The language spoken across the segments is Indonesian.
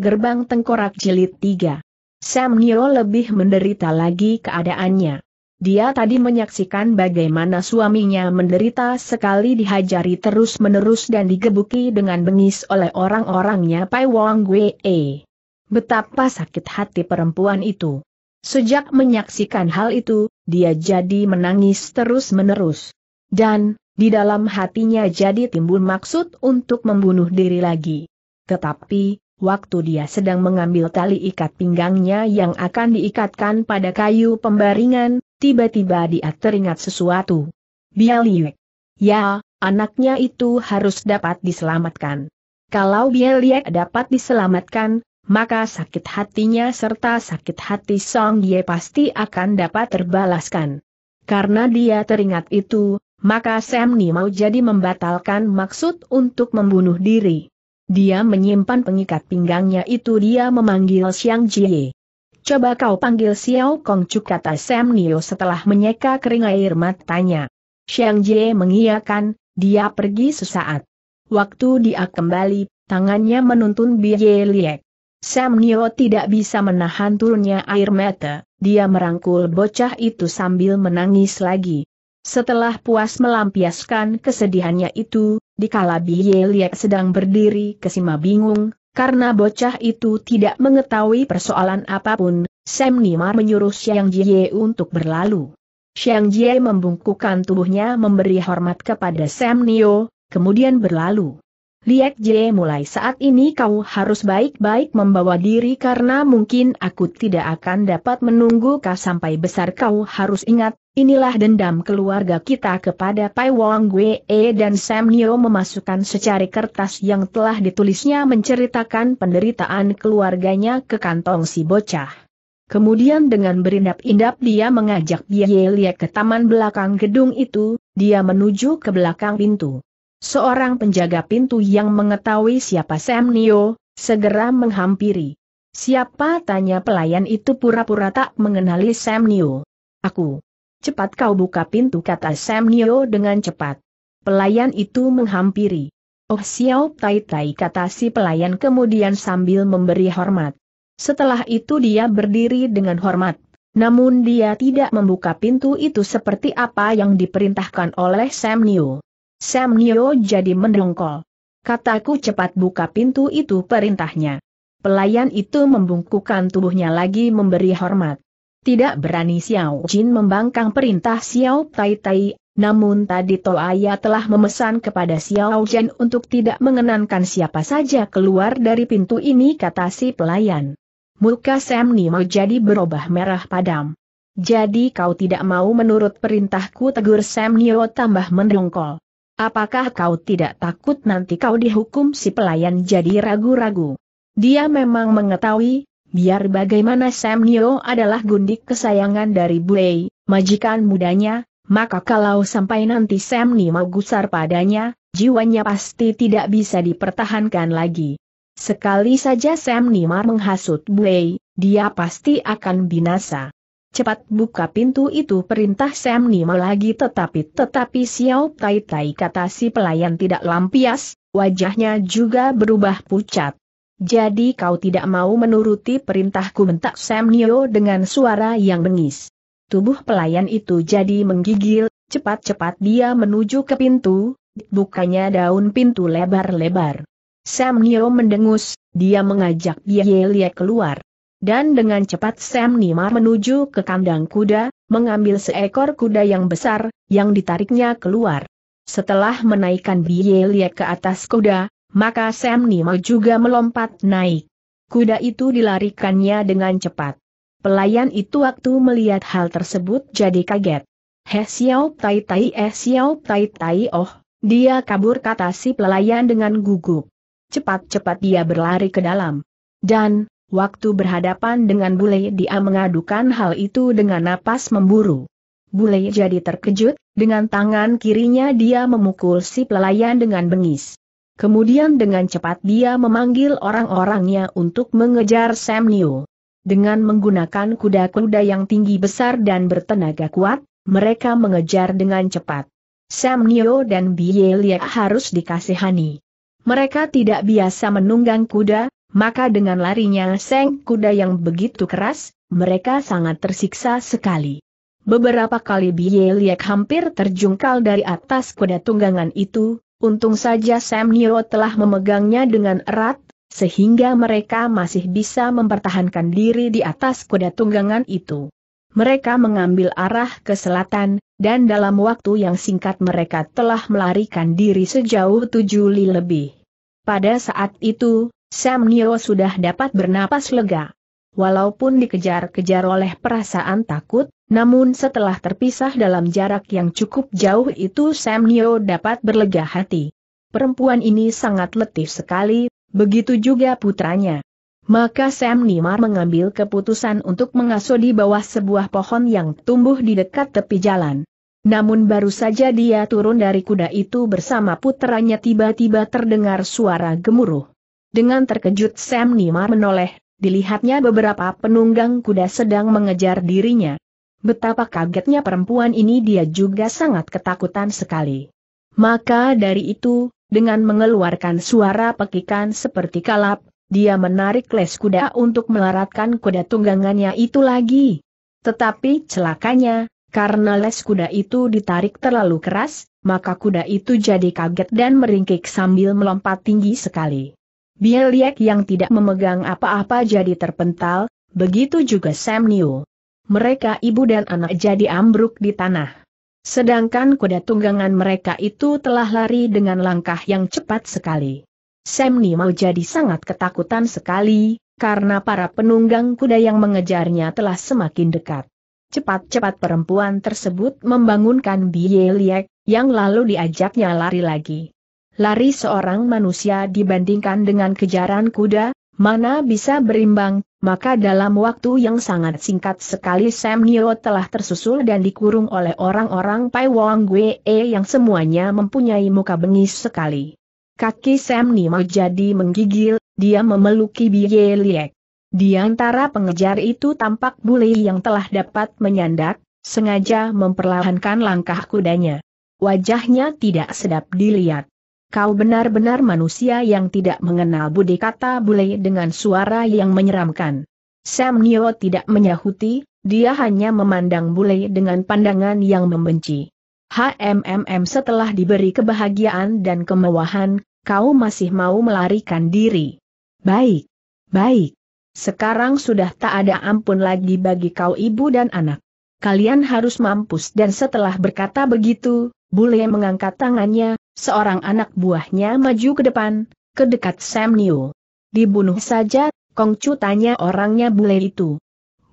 Gerbang Tengkorak Jilid 3 Sam Nio lebih menderita lagi keadaannya. Dia tadi menyaksikan bagaimana suaminya menderita sekali dihajari terus-menerus dan digebuki dengan bengis oleh orang-orangnya Pai Wong Wei. Betapa sakit hati perempuan itu. Sejak menyaksikan hal itu, dia jadi menangis terus-menerus. Dan, di dalam hatinya jadi timbul maksud untuk membunuh diri lagi. Tetapi, waktu dia sedang mengambil tali ikat pinggangnya yang akan diikatkan pada kayu pembaringan, tiba-tiba dia teringat sesuatu. Bialiek. Ya, anaknya itu harus dapat diselamatkan. Kalau Bialiek dapat diselamatkan, maka sakit hatinya serta sakit hati Song Ye pasti akan dapat terbalaskan. Karena dia teringat itu, maka Sam Ni mau jadi membatalkan maksud untuk membunuh diri. Dia menyimpan pengikat pinggangnya itu dia memanggil Xiang Jie. Coba kau panggil Xiao Kong Chu kata Sam Nio setelah menyeka kering air matanya. Xiang Jie mengiyakan, dia pergi sesaat. Waktu dia kembali, tangannya menuntun Bie Liek. Sam Nio tidak bisa menahan turunnya air mata, dia merangkul bocah itu sambil menangis lagi. Setelah puas melampiaskan kesedihannya itu, Dikala Biye Liek sedang berdiri kesima bingung, karena bocah itu tidak mengetahui persoalan apapun, Sam Nimar menyuruh Xiang Jie untuk berlalu. Xiang Jie membungkukkan tubuhnya memberi hormat kepada Sam Nio, kemudian berlalu. Liek Jie mulai saat ini kau harus baik-baik membawa diri karena mungkin aku tidak akan dapat menunggu kau sampai besar kau harus ingat, Inilah dendam keluarga kita kepada Pai Wong Wei e dan Sam Nyo memasukkan secari kertas yang telah ditulisnya menceritakan penderitaan keluarganya ke kantong si bocah. Kemudian dengan berindap-indap dia mengajak Bielia ke taman belakang gedung itu, dia menuju ke belakang pintu. Seorang penjaga pintu yang mengetahui siapa Sam Nio, segera menghampiri. Siapa tanya pelayan itu pura-pura tak mengenali Sam Nio. Aku. Cepat kau buka pintu kata Sam Nio dengan cepat. Pelayan itu menghampiri. Oh Xiao Tai Tai kata si pelayan kemudian sambil memberi hormat. Setelah itu dia berdiri dengan hormat. Namun dia tidak membuka pintu itu seperti apa yang diperintahkan oleh Sam Nio. Sam Nio jadi mendongkol. Kataku cepat buka pintu itu perintahnya. Pelayan itu membungkukkan tubuhnya lagi memberi hormat. Tidak berani Xiao Jin membangkang perintah Xiao Tai Tai, namun tadi Toaya telah memesan kepada Xiao Jin untuk tidak mengenankan siapa saja keluar dari pintu ini kata si pelayan. Muka Sam Nimo jadi berubah merah padam. Jadi kau tidak mau menurut perintahku tegur Sam Nio tambah mendongkol. Apakah kau tidak takut nanti kau dihukum si pelayan jadi ragu-ragu? Dia memang mengetahui Biar bagaimana Sam Nio adalah gundik kesayangan dari Blay, majikan mudanya, maka kalau sampai nanti Sam Nio gusar padanya, jiwanya pasti tidak bisa dipertahankan lagi. Sekali saja Sam Nimar menghasut Blay, dia pasti akan binasa. Cepat buka pintu itu perintah Sam Nimar lagi tetapi tetapi Xiao Tai Tai kata si pelayan tidak lampias, wajahnya juga berubah pucat. Jadi kau tidak mau menuruti perintahku bentak Sam Nio dengan suara yang bengis. Tubuh pelayan itu jadi menggigil, cepat-cepat dia menuju ke pintu, bukannya daun pintu lebar-lebar. Sam Nio mendengus, dia mengajak Yelie keluar. Dan dengan cepat Sam Nima menuju ke kandang kuda, mengambil seekor kuda yang besar, yang ditariknya keluar. Setelah menaikkan Yelie ke atas kuda, maka Sam Nimo juga melompat naik. Kuda itu dilarikannya dengan cepat. Pelayan itu waktu melihat hal tersebut jadi kaget. Heh siau tai tai eh siau tai tai oh, dia kabur kata si pelayan dengan gugup. Cepat-cepat dia berlari ke dalam. Dan, waktu berhadapan dengan bule dia mengadukan hal itu dengan napas memburu. Bule jadi terkejut, dengan tangan kirinya dia memukul si pelayan dengan bengis. Kemudian dengan cepat dia memanggil orang-orangnya untuk mengejar Sam Liu. Dengan menggunakan kuda-kuda yang tinggi besar dan bertenaga kuat, mereka mengejar dengan cepat. Sam Nio dan Bie Lia harus dikasihani. Mereka tidak biasa menunggang kuda, maka dengan larinya seng kuda yang begitu keras, mereka sangat tersiksa sekali. Beberapa kali Bie Liek hampir terjungkal dari atas kuda tunggangan itu, Untung saja Sam Niro telah memegangnya dengan erat, sehingga mereka masih bisa mempertahankan diri di atas kuda tunggangan itu. Mereka mengambil arah ke selatan, dan dalam waktu yang singkat mereka telah melarikan diri sejauh tujuh li lebih. Pada saat itu, Sam Nio sudah dapat bernapas lega. Walaupun dikejar-kejar oleh perasaan takut, namun setelah terpisah dalam jarak yang cukup jauh itu Sam Nio dapat berlega hati. Perempuan ini sangat letih sekali, begitu juga putranya. Maka Sam Nimar mengambil keputusan untuk mengasuh di bawah sebuah pohon yang tumbuh di dekat tepi jalan. Namun baru saja dia turun dari kuda itu bersama putranya tiba-tiba terdengar suara gemuruh. Dengan terkejut Sam Nimar menoleh, dilihatnya beberapa penunggang kuda sedang mengejar dirinya. Betapa kagetnya perempuan ini dia juga sangat ketakutan sekali. Maka dari itu, dengan mengeluarkan suara pekikan seperti kalap, dia menarik les kuda untuk melaratkan kuda tunggangannya itu lagi. Tetapi celakanya, karena les kuda itu ditarik terlalu keras, maka kuda itu jadi kaget dan meringkik sambil melompat tinggi sekali. Bieliek yang tidak memegang apa-apa jadi terpental, begitu juga Sam New. Mereka ibu dan anak jadi ambruk di tanah. Sedangkan kuda tunggangan mereka itu telah lari dengan langkah yang cepat sekali. Sam New mau jadi sangat ketakutan sekali, karena para penunggang kuda yang mengejarnya telah semakin dekat. Cepat-cepat perempuan tersebut membangunkan Bieliek yang lalu diajaknya lari lagi lari seorang manusia dibandingkan dengan kejaran kuda, mana bisa berimbang, maka dalam waktu yang sangat singkat sekali Sam Nio telah tersusul dan dikurung oleh orang-orang Pai Wong Gue e yang semuanya mempunyai muka bengis sekali. Kaki Sam Nio jadi menggigil, dia memeluki Biye Liek. Di antara pengejar itu tampak bule yang telah dapat menyandak, sengaja memperlahankan langkah kudanya. Wajahnya tidak sedap dilihat. Kau benar-benar manusia yang tidak mengenal budi kata bule dengan suara yang menyeramkan. Sam Nio tidak menyahuti, dia hanya memandang bule dengan pandangan yang membenci. HMMM setelah diberi kebahagiaan dan kemewahan, kau masih mau melarikan diri. Baik, baik. Sekarang sudah tak ada ampun lagi bagi kau ibu dan anak. Kalian harus mampus dan setelah berkata begitu, bule mengangkat tangannya, seorang anak buahnya maju ke depan, ke dekat Sam Neo. Dibunuh saja, Kongcu tanya orangnya bule itu.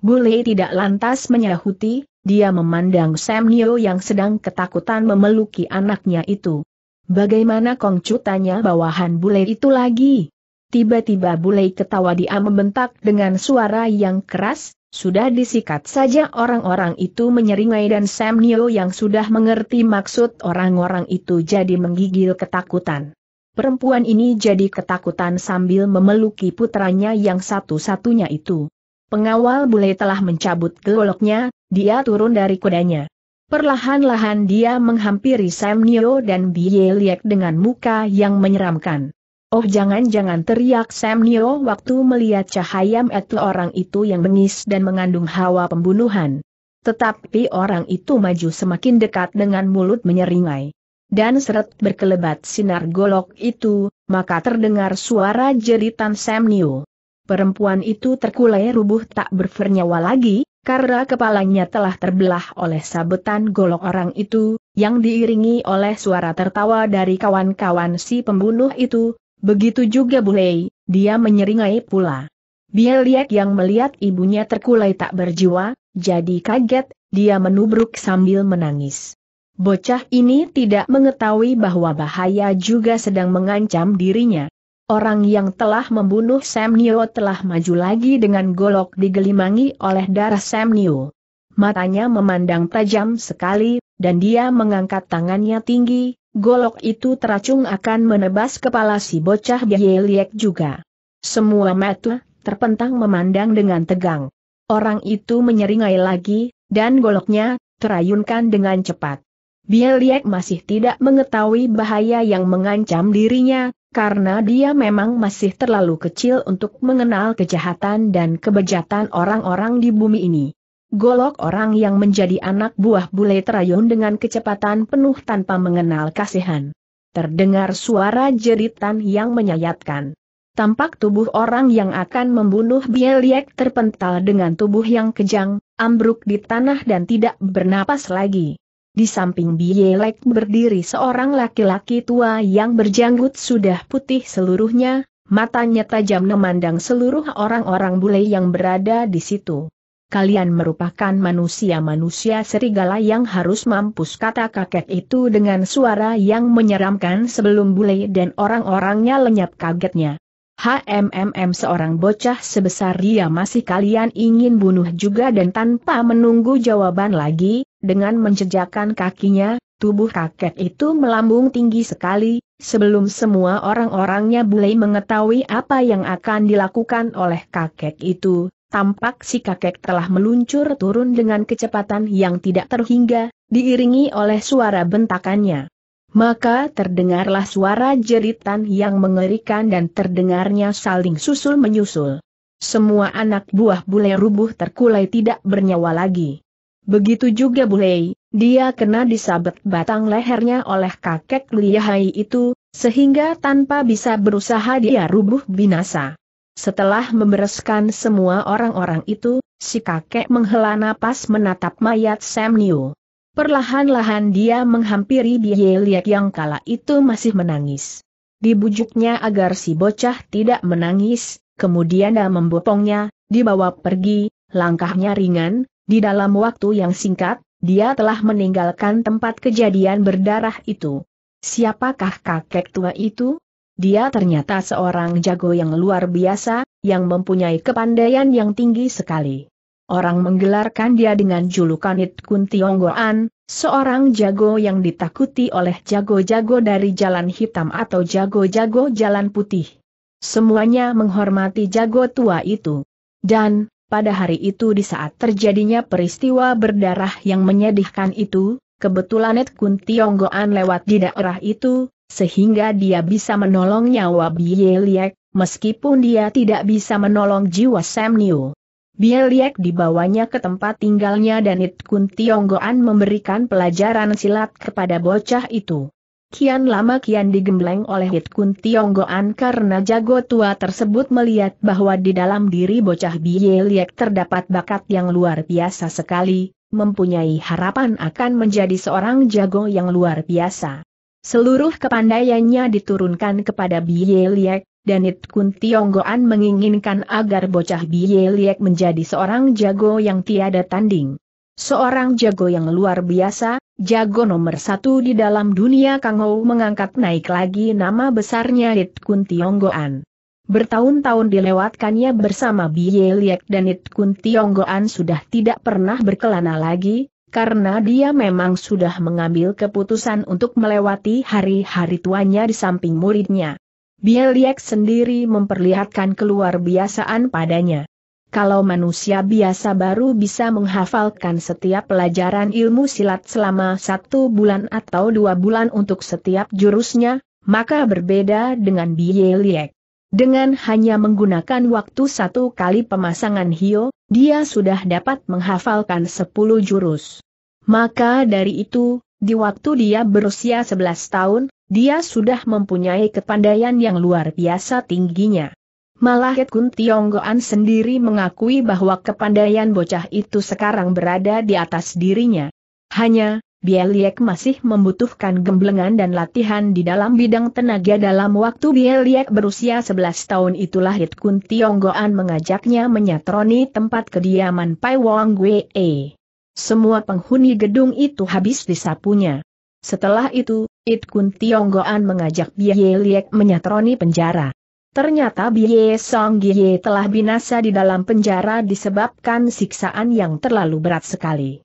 Bule tidak lantas menyahuti, dia memandang Sam Neo yang sedang ketakutan memeluki anaknya itu. Bagaimana Kongcu tanya bawahan bule itu lagi? Tiba-tiba bule ketawa dia membentak dengan suara yang keras, sudah disikat saja orang-orang itu menyeringai dan Sam Nio yang sudah mengerti maksud orang-orang itu jadi menggigil ketakutan. Perempuan ini jadi ketakutan sambil memeluki putranya yang satu-satunya itu. Pengawal bule telah mencabut goloknya, dia turun dari kudanya. Perlahan-lahan dia menghampiri Sam Nio dan Bie Liek dengan muka yang menyeramkan. Oh jangan-jangan teriak Sam Nio waktu melihat cahaya metu orang itu yang bengis dan mengandung hawa pembunuhan. Tetapi orang itu maju semakin dekat dengan mulut menyeringai. Dan seret berkelebat sinar golok itu, maka terdengar suara jeritan Sam Nio. Perempuan itu terkulai rubuh tak bernyawa lagi, karena kepalanya telah terbelah oleh sabetan golok orang itu, yang diiringi oleh suara tertawa dari kawan-kawan si pembunuh itu, Begitu juga Bulei, dia menyeringai pula. Bieliak yang melihat ibunya terkulai tak berjiwa, jadi kaget, dia menubruk sambil menangis. Bocah ini tidak mengetahui bahwa bahaya juga sedang mengancam dirinya. Orang yang telah membunuh Sam Neo telah maju lagi dengan golok digelimangi oleh darah Sam Neo. Matanya memandang tajam sekali, dan dia mengangkat tangannya tinggi, golok itu teracung akan menebas kepala si bocah Bieliek juga. Semua mata terpentang memandang dengan tegang. Orang itu menyeringai lagi, dan goloknya terayunkan dengan cepat. Bieliek masih tidak mengetahui bahaya yang mengancam dirinya, karena dia memang masih terlalu kecil untuk mengenal kejahatan dan kebejatan orang-orang di bumi ini. Golok orang yang menjadi anak buah bule terayun dengan kecepatan penuh tanpa mengenal kasihan. Terdengar suara jeritan yang menyayatkan. Tampak tubuh orang yang akan membunuh Bieliek terpental dengan tubuh yang kejang, ambruk di tanah dan tidak bernapas lagi. Di samping Bielek berdiri seorang laki-laki tua yang berjanggut sudah putih seluruhnya, matanya tajam memandang seluruh orang-orang bule yang berada di situ kalian merupakan manusia-manusia serigala yang harus mampus kata kakek itu dengan suara yang menyeramkan sebelum bule dan orang-orangnya lenyap kagetnya. HMMM seorang bocah sebesar dia masih kalian ingin bunuh juga dan tanpa menunggu jawaban lagi, dengan menjejakkan kakinya, tubuh kakek itu melambung tinggi sekali, sebelum semua orang-orangnya bule mengetahui apa yang akan dilakukan oleh kakek itu, Tampak si kakek telah meluncur turun dengan kecepatan yang tidak terhingga, diiringi oleh suara bentakannya. Maka terdengarlah suara jeritan yang mengerikan dan terdengarnya saling susul-menyusul. Semua anak buah bule rubuh terkulai tidak bernyawa lagi. Begitu juga bule, dia kena disabet batang lehernya oleh kakek liahai itu, sehingga tanpa bisa berusaha dia rubuh binasa. Setelah membereskan semua orang-orang itu, si kakek menghela napas menatap mayat Sam Niu. Perlahan-lahan dia menghampiri Bie Liek yang kala itu masih menangis. Dibujuknya agar si bocah tidak menangis, kemudian dia membopongnya, dibawa pergi, langkahnya ringan, di dalam waktu yang singkat, dia telah meninggalkan tempat kejadian berdarah itu. Siapakah kakek tua itu? Dia ternyata seorang jago yang luar biasa, yang mempunyai kepandaian yang tinggi sekali. Orang menggelarkan dia dengan julukan It Kun Tionggoan, seorang jago yang ditakuti oleh jago-jago dari jalan hitam atau jago-jago jalan putih. Semuanya menghormati jago tua itu. Dan, pada hari itu di saat terjadinya peristiwa berdarah yang menyedihkan itu, kebetulan It Kun Tionggoan lewat di daerah itu, sehingga dia bisa menolong nyawa Bieliek, meskipun dia tidak bisa menolong jiwa Sam Niu. Bieliek dibawanya ke tempat tinggalnya dan It Kun Tionggoan memberikan pelajaran silat kepada bocah itu. Kian lama kian digembleng oleh It Kun Tionggoan karena jago tua tersebut melihat bahwa di dalam diri bocah Bieliek terdapat bakat yang luar biasa sekali, mempunyai harapan akan menjadi seorang jago yang luar biasa seluruh kepandaiannya diturunkan kepada Biye Liek, dan It Kun Tionggoan menginginkan agar bocah Biye Liek menjadi seorang jago yang tiada tanding. Seorang jago yang luar biasa, jago nomor satu di dalam dunia Kang Kangou mengangkat naik lagi nama besarnya It Kun Tionggoan. Bertahun-tahun dilewatkannya bersama Biye Liek dan It Kun Tionggoan sudah tidak pernah berkelana lagi, karena dia memang sudah mengambil keputusan untuk melewati hari-hari tuanya di samping muridnya. Bieliek sendiri memperlihatkan keluar biasaan padanya. Kalau manusia biasa baru bisa menghafalkan setiap pelajaran ilmu silat selama satu bulan atau dua bulan untuk setiap jurusnya, maka berbeda dengan Bieliek. Dengan hanya menggunakan waktu satu kali pemasangan hio, dia sudah dapat menghafalkan sepuluh jurus. Maka dari itu, di waktu dia berusia sebelas tahun, dia sudah mempunyai kepandaian yang luar biasa tingginya. Malah Kun Tionggoan sendiri mengakui bahwa kepandaian bocah itu sekarang berada di atas dirinya. Hanya, Bieliek masih membutuhkan gemblengan dan latihan di dalam bidang tenaga dalam waktu Bieliek berusia 11 tahun itulah Hit Kun Tionggoan mengajaknya menyatroni tempat kediaman Pai Wong Gue. Semua penghuni gedung itu habis disapunya. Setelah itu, It Kun Tionggoan mengajak Bieliek menyatroni penjara. Ternyata Bie Song Giye telah binasa di dalam penjara disebabkan siksaan yang terlalu berat sekali.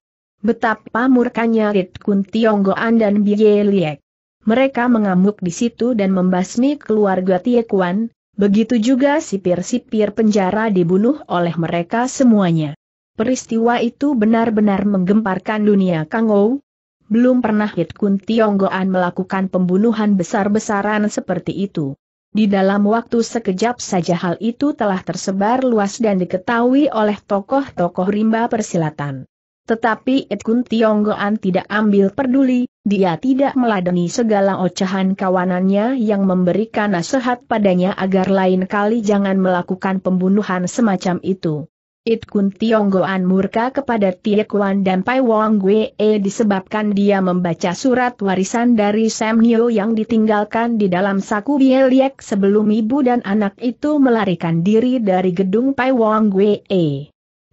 Betapa murkanya Rit Kun Tionggoan dan Bie Liek. Mereka mengamuk di situ dan membasmi keluarga Tie Kuan, begitu juga sipir-sipir penjara dibunuh oleh mereka semuanya. Peristiwa itu benar-benar menggemparkan dunia Kang Kangou. Belum pernah Hit Kun Tionggoan melakukan pembunuhan besar-besaran seperti itu. Di dalam waktu sekejap saja hal itu telah tersebar luas dan diketahui oleh tokoh-tokoh rimba persilatan. Tetapi Etkun Tionggoan tidak ambil peduli, dia tidak meladeni segala ocehan kawanannya yang memberikan nasihat padanya agar lain kali jangan melakukan pembunuhan semacam itu. Itkun Tionggoan murka kepada Tiekuan dan Pai Wong e disebabkan dia membaca surat warisan dari Sam yang ditinggalkan di dalam saku Bieliek sebelum ibu dan anak itu melarikan diri dari gedung Pai Wong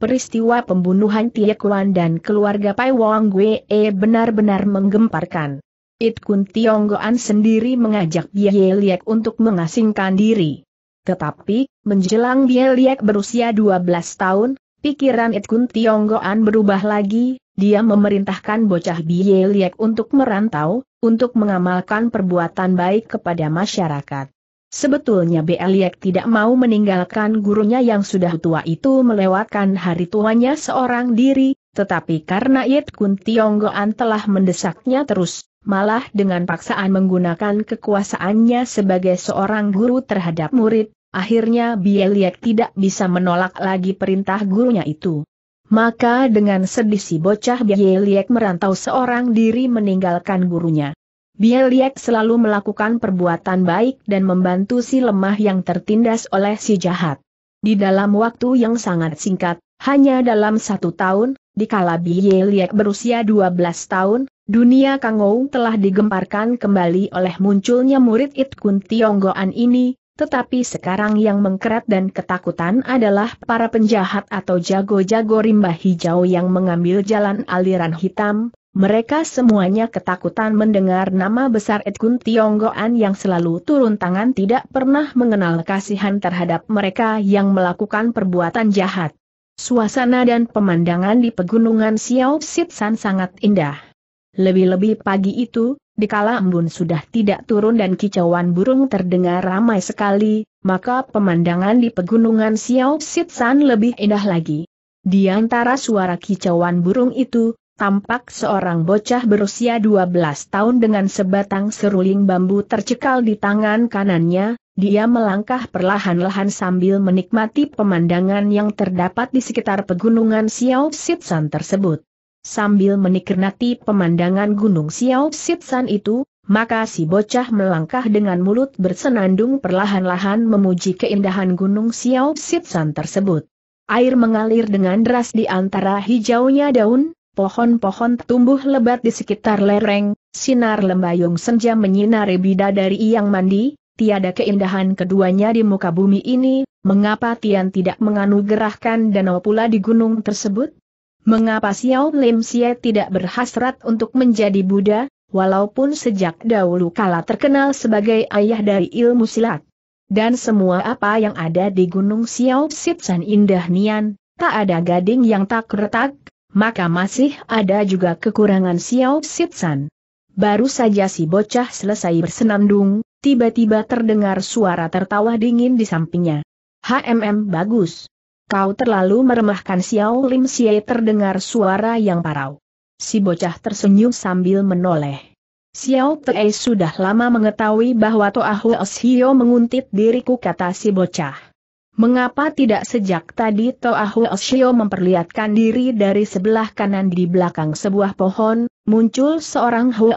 peristiwa pembunuhan Tie Kuan dan keluarga Pai Wong e benar-benar menggemparkan. It Kun Goan sendiri mengajak Bie Liek untuk mengasingkan diri. Tetapi, menjelang Bie Liek berusia 12 tahun, pikiran It Kun Goan berubah lagi, dia memerintahkan bocah Bie Liek untuk merantau, untuk mengamalkan perbuatan baik kepada masyarakat. Sebetulnya Beliek tidak mau meninggalkan gurunya yang sudah tua itu melewatkan hari tuanya seorang diri, tetapi karena Yit Kun Tionggoan telah mendesaknya terus, malah dengan paksaan menggunakan kekuasaannya sebagai seorang guru terhadap murid, akhirnya Beliek tidak bisa menolak lagi perintah gurunya itu. Maka dengan sedih si bocah Beliek merantau seorang diri meninggalkan gurunya. Bieliek selalu melakukan perbuatan baik dan membantu si lemah yang tertindas oleh si jahat. Di dalam waktu yang sangat singkat, hanya dalam satu tahun, dikala Biye berusia 12 tahun, dunia Kangou telah digemparkan kembali oleh munculnya murid Itkun Tionggoan ini, tetapi sekarang yang mengkerat dan ketakutan adalah para penjahat atau jago-jago rimba hijau yang mengambil jalan aliran hitam, mereka semuanya ketakutan mendengar nama besar Edgun Tionggoan yang selalu turun tangan tidak pernah mengenal kasihan terhadap mereka yang melakukan perbuatan jahat. Suasana dan pemandangan di pegunungan Xiao Sitsan sangat indah. Lebih-lebih pagi itu, dikala embun sudah tidak turun dan kicauan burung terdengar ramai sekali, maka pemandangan di pegunungan Xiao Sitsan lebih indah lagi. Di antara suara kicauan burung itu, tampak seorang bocah berusia 12 tahun dengan sebatang seruling bambu tercekal di tangan kanannya, dia melangkah perlahan-lahan sambil menikmati pemandangan yang terdapat di sekitar pegunungan Xiao Sitsan tersebut. Sambil menikmati pemandangan gunung Xiao Sitsan itu, maka si bocah melangkah dengan mulut bersenandung perlahan-lahan memuji keindahan gunung Xiao Sitsan tersebut. Air mengalir dengan deras di antara hijaunya daun, Pohon-pohon tumbuh lebat di sekitar lereng, sinar lembayung senja menyinari bidadari yang mandi, tiada keindahan keduanya di muka bumi ini, mengapa Tian tidak menganugerahkan danau pula di gunung tersebut? Mengapa Xiao Lim Xie tidak berhasrat untuk menjadi Buddha, walaupun sejak dahulu kala terkenal sebagai ayah dari ilmu silat? dan semua apa yang ada di Gunung Xiao Sitsan Indah Nian, tak ada gading yang tak retak, maka masih ada juga kekurangan Xiao Sitsan. Baru saja si bocah selesai bersenandung, tiba-tiba terdengar suara tertawa dingin di sampingnya. HMM bagus. Kau terlalu meremahkan Xiao Lim Xie terdengar suara yang parau. Si bocah tersenyum sambil menoleh. Xiao Tei sudah lama mengetahui bahwa Toahu Xiao menguntit diriku kata si bocah. Mengapa tidak sejak tadi Toahu Oshio memperlihatkan diri dari sebelah kanan di belakang sebuah pohon, muncul seorang Hu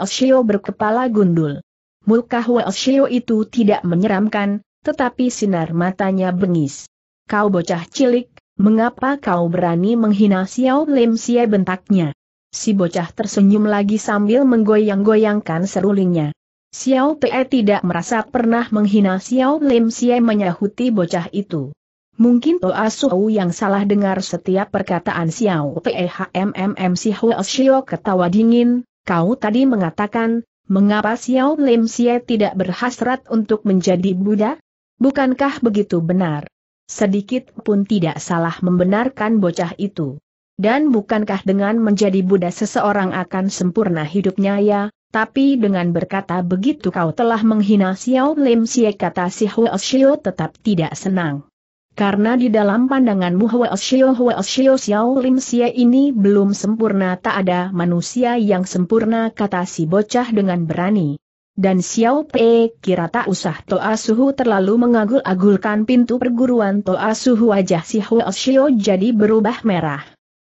berkepala gundul. Muka Hu itu tidak menyeramkan, tetapi sinar matanya bengis. Kau bocah cilik, mengapa kau berani menghina Xiao Lim Xie bentaknya? Si bocah tersenyum lagi sambil menggoyang-goyangkan serulingnya. Xiao Pe tidak merasa pernah menghina Xiao Lim Xie menyahuti bocah itu. Mungkin Toa Suhu yang salah dengar setiap perkataan Xiao Pe HMMM Si Huo Xiao ketawa dingin, kau tadi mengatakan, mengapa Xiao Lim Xie tidak berhasrat untuk menjadi Buddha? Bukankah begitu benar? Sedikit pun tidak salah membenarkan bocah itu. Dan bukankah dengan menjadi Buddha seseorang akan sempurna hidupnya ya, tapi dengan berkata begitu kau telah menghina Xiao Lim Xie kata si Huo Xiao tetap tidak senang. Karena di dalam pandanganmu Huo Xiao Huo Xiao Xiao Lim Xie ini belum sempurna tak ada manusia yang sempurna kata si bocah dengan berani. Dan Xiao Pe kira tak usah Toa Suhu terlalu mengagul-agulkan pintu perguruan Toa Suhu wajah si Huo Xiao jadi berubah merah.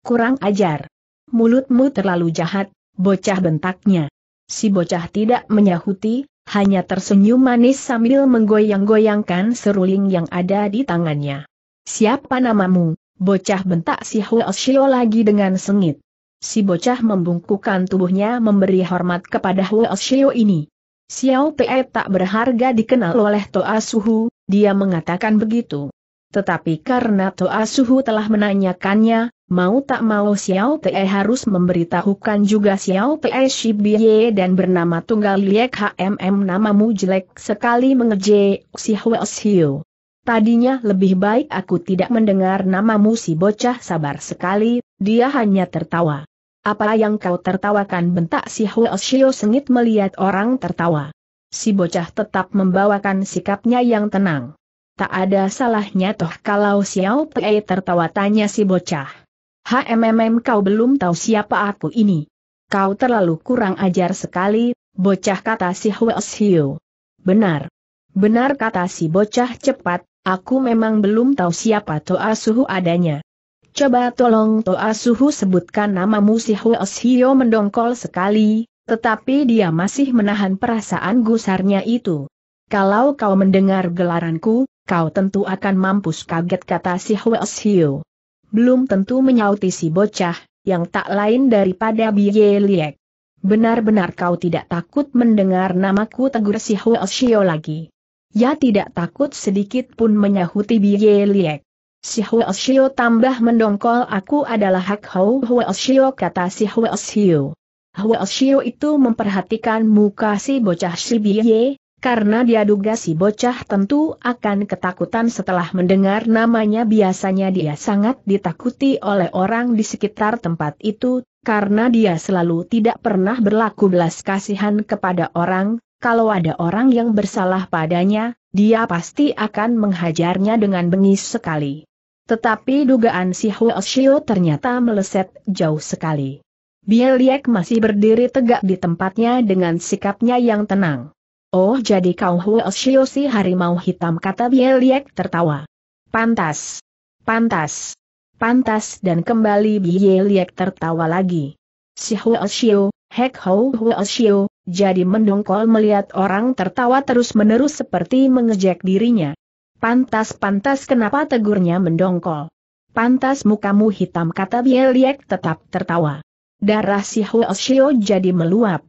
Kurang ajar. Mulutmu terlalu jahat, bocah bentaknya. Si bocah tidak menyahuti, hanya tersenyum manis sambil menggoyang-goyangkan seruling yang ada di tangannya. Siapa namamu? Bocah bentak si Huo lagi dengan sengit. Si bocah membungkukkan tubuhnya memberi hormat kepada Huo ini. Xiao Pei tak berharga dikenal oleh Toa Suhu, dia mengatakan begitu. Tetapi karena Toa Suhu telah menanyakannya, Mau tak mau Xiao Te harus memberitahukan juga Xiao Te Shibye dan bernama tunggal Liek HMM namamu jelek sekali mengeje si Huas Tadinya lebih baik aku tidak mendengar namamu si bocah sabar sekali, dia hanya tertawa. Apa yang kau tertawakan bentak si Huas sengit melihat orang tertawa. Si bocah tetap membawakan sikapnya yang tenang. Tak ada salahnya toh kalau Xiao Te tertawa tanya si bocah. HMMM kau belum tahu siapa aku ini. Kau terlalu kurang ajar sekali, bocah kata si Hwes Benar. Benar kata si bocah cepat, aku memang belum tahu siapa Toa Suhu adanya. Coba tolong Toa Suhu sebutkan namamu si Hwes mendongkol sekali, tetapi dia masih menahan perasaan gusarnya itu. Kalau kau mendengar gelaranku, kau tentu akan mampus kaget kata si Hwes belum tentu menyauti si bocah, yang tak lain daripada Biye Liek. Benar-benar kau tidak takut mendengar namaku tegur si Hua Shio lagi. Ya tidak takut sedikit pun menyahuti Biye Liek. Si Hua Shio tambah mendongkol aku adalah hak Hou Huo Shio kata si Hua Shio. Hua Shio itu memperhatikan muka si bocah si Biye, karena dia duga si bocah tentu akan ketakutan setelah mendengar namanya biasanya dia sangat ditakuti oleh orang di sekitar tempat itu, karena dia selalu tidak pernah berlaku belas kasihan kepada orang, kalau ada orang yang bersalah padanya, dia pasti akan menghajarnya dengan bengis sekali. Tetapi dugaan si Huo Shio ternyata meleset jauh sekali. Bieliek masih berdiri tegak di tempatnya dengan sikapnya yang tenang. Oh jadi kau Huoshio si harimau hitam kata Bieliek tertawa. Pantas. Pantas. Pantas dan kembali Bieliek tertawa lagi. Si Huoshio, Hek Hou Huoshio, jadi mendongkol melihat orang tertawa terus-menerus seperti mengejek dirinya. Pantas-pantas kenapa tegurnya mendongkol. Pantas mukamu hitam kata Bieliek tetap tertawa. Darah si Huoshio jadi meluap.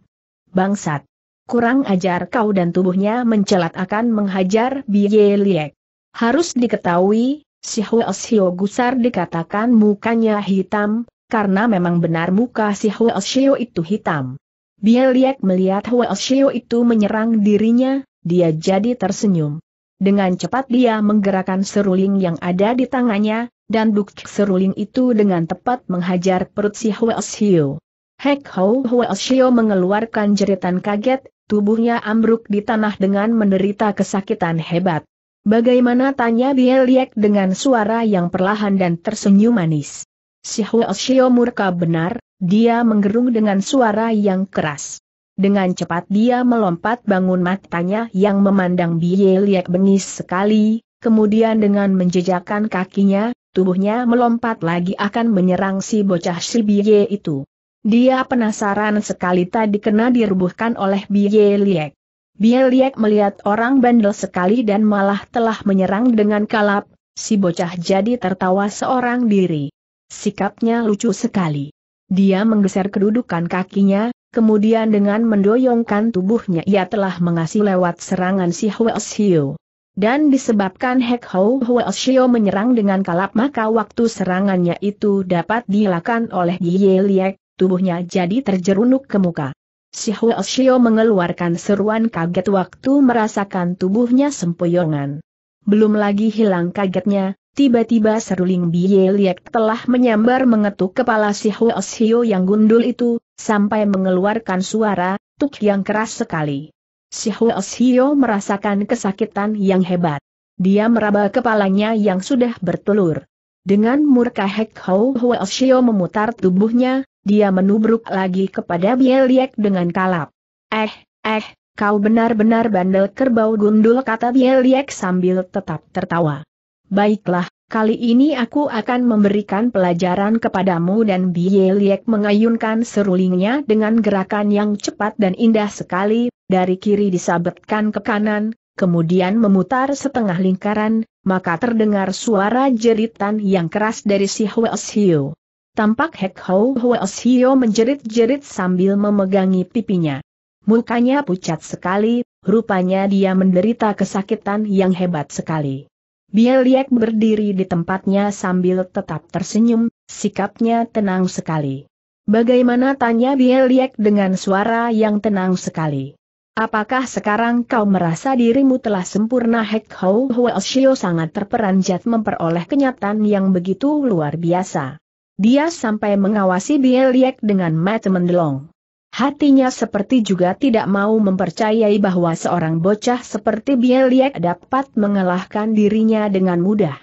Bangsat. Kurang ajar kau dan tubuhnya mencelat akan menghajar Biye Liek. Harus diketahui, si Huesio Gusar dikatakan mukanya hitam, karena memang benar muka si Huesio itu hitam. Biye Liek melihat Huesio itu menyerang dirinya, dia jadi tersenyum. Dengan cepat dia menggerakkan seruling yang ada di tangannya, dan duk seruling itu dengan tepat menghajar perut si Huesio. Hek Hou Hua mengeluarkan jeritan kaget, tubuhnya ambruk di tanah dengan menderita kesakitan hebat. Bagaimana tanya Bieliek dengan suara yang perlahan dan tersenyum manis. Si Hua murka benar, dia menggerung dengan suara yang keras. Dengan cepat dia melompat bangun matanya yang memandang Bieliek bengis sekali, kemudian dengan menjejakkan kakinya, tubuhnya melompat lagi akan menyerang si bocah si Biye itu. Dia penasaran sekali tadi kena dirubuhkan oleh Bie Liek. Bie Liek melihat orang bandel sekali dan malah telah menyerang dengan kalap, si bocah jadi tertawa seorang diri. Sikapnya lucu sekali. Dia menggeser kedudukan kakinya, kemudian dengan mendoyongkan tubuhnya ia telah mengasih lewat serangan si Huelsiu. Dan disebabkan Hek Hou Huelshio menyerang dengan kalap maka waktu serangannya itu dapat dilakukan oleh Ye Liek, tubuhnya jadi terjerunuk ke muka. Si Huoshio mengeluarkan seruan kaget waktu merasakan tubuhnya sempoyongan. Belum lagi hilang kagetnya, tiba-tiba seruling Bie Liek telah menyambar mengetuk kepala si Huoshio yang gundul itu, sampai mengeluarkan suara, tuk yang keras sekali. Si Huoshio merasakan kesakitan yang hebat. Dia meraba kepalanya yang sudah bertelur. Dengan murka Hek Hou Huoshio memutar tubuhnya, dia menubruk lagi kepada Bieliek dengan kalap. Eh, eh, kau benar-benar bandel kerbau gundul kata Bieliek sambil tetap tertawa. Baiklah, kali ini aku akan memberikan pelajaran kepadamu dan Bieliek mengayunkan serulingnya dengan gerakan yang cepat dan indah sekali, dari kiri disabetkan ke kanan, kemudian memutar setengah lingkaran, maka terdengar suara jeritan yang keras dari si Hueshiu. Tampak Hek Hou Hweos Hio menjerit-jerit sambil memegangi pipinya. Mukanya pucat sekali, rupanya dia menderita kesakitan yang hebat sekali. Bieliek berdiri di tempatnya sambil tetap tersenyum, sikapnya tenang sekali. Bagaimana tanya Bieliek dengan suara yang tenang sekali. Apakah sekarang kau merasa dirimu telah sempurna Hek Hou Hweo Shio sangat terperanjat memperoleh kenyataan yang begitu luar biasa. Dia sampai mengawasi Bieliek dengan mata mendelong. Hatinya seperti juga tidak mau mempercayai bahwa seorang bocah seperti Bieliek dapat mengalahkan dirinya dengan mudah.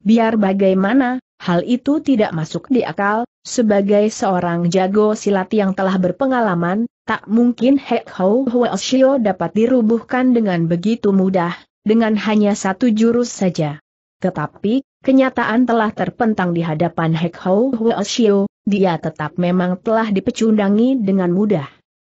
Biar bagaimana, hal itu tidak masuk di akal, sebagai seorang jago silat yang telah berpengalaman, tak mungkin Hek Hou Shio dapat dirubuhkan dengan begitu mudah, dengan hanya satu jurus saja. Tetapi, Kenyataan telah terpentang di hadapan Hek Hou Shio, dia tetap memang telah dipecundangi dengan mudah.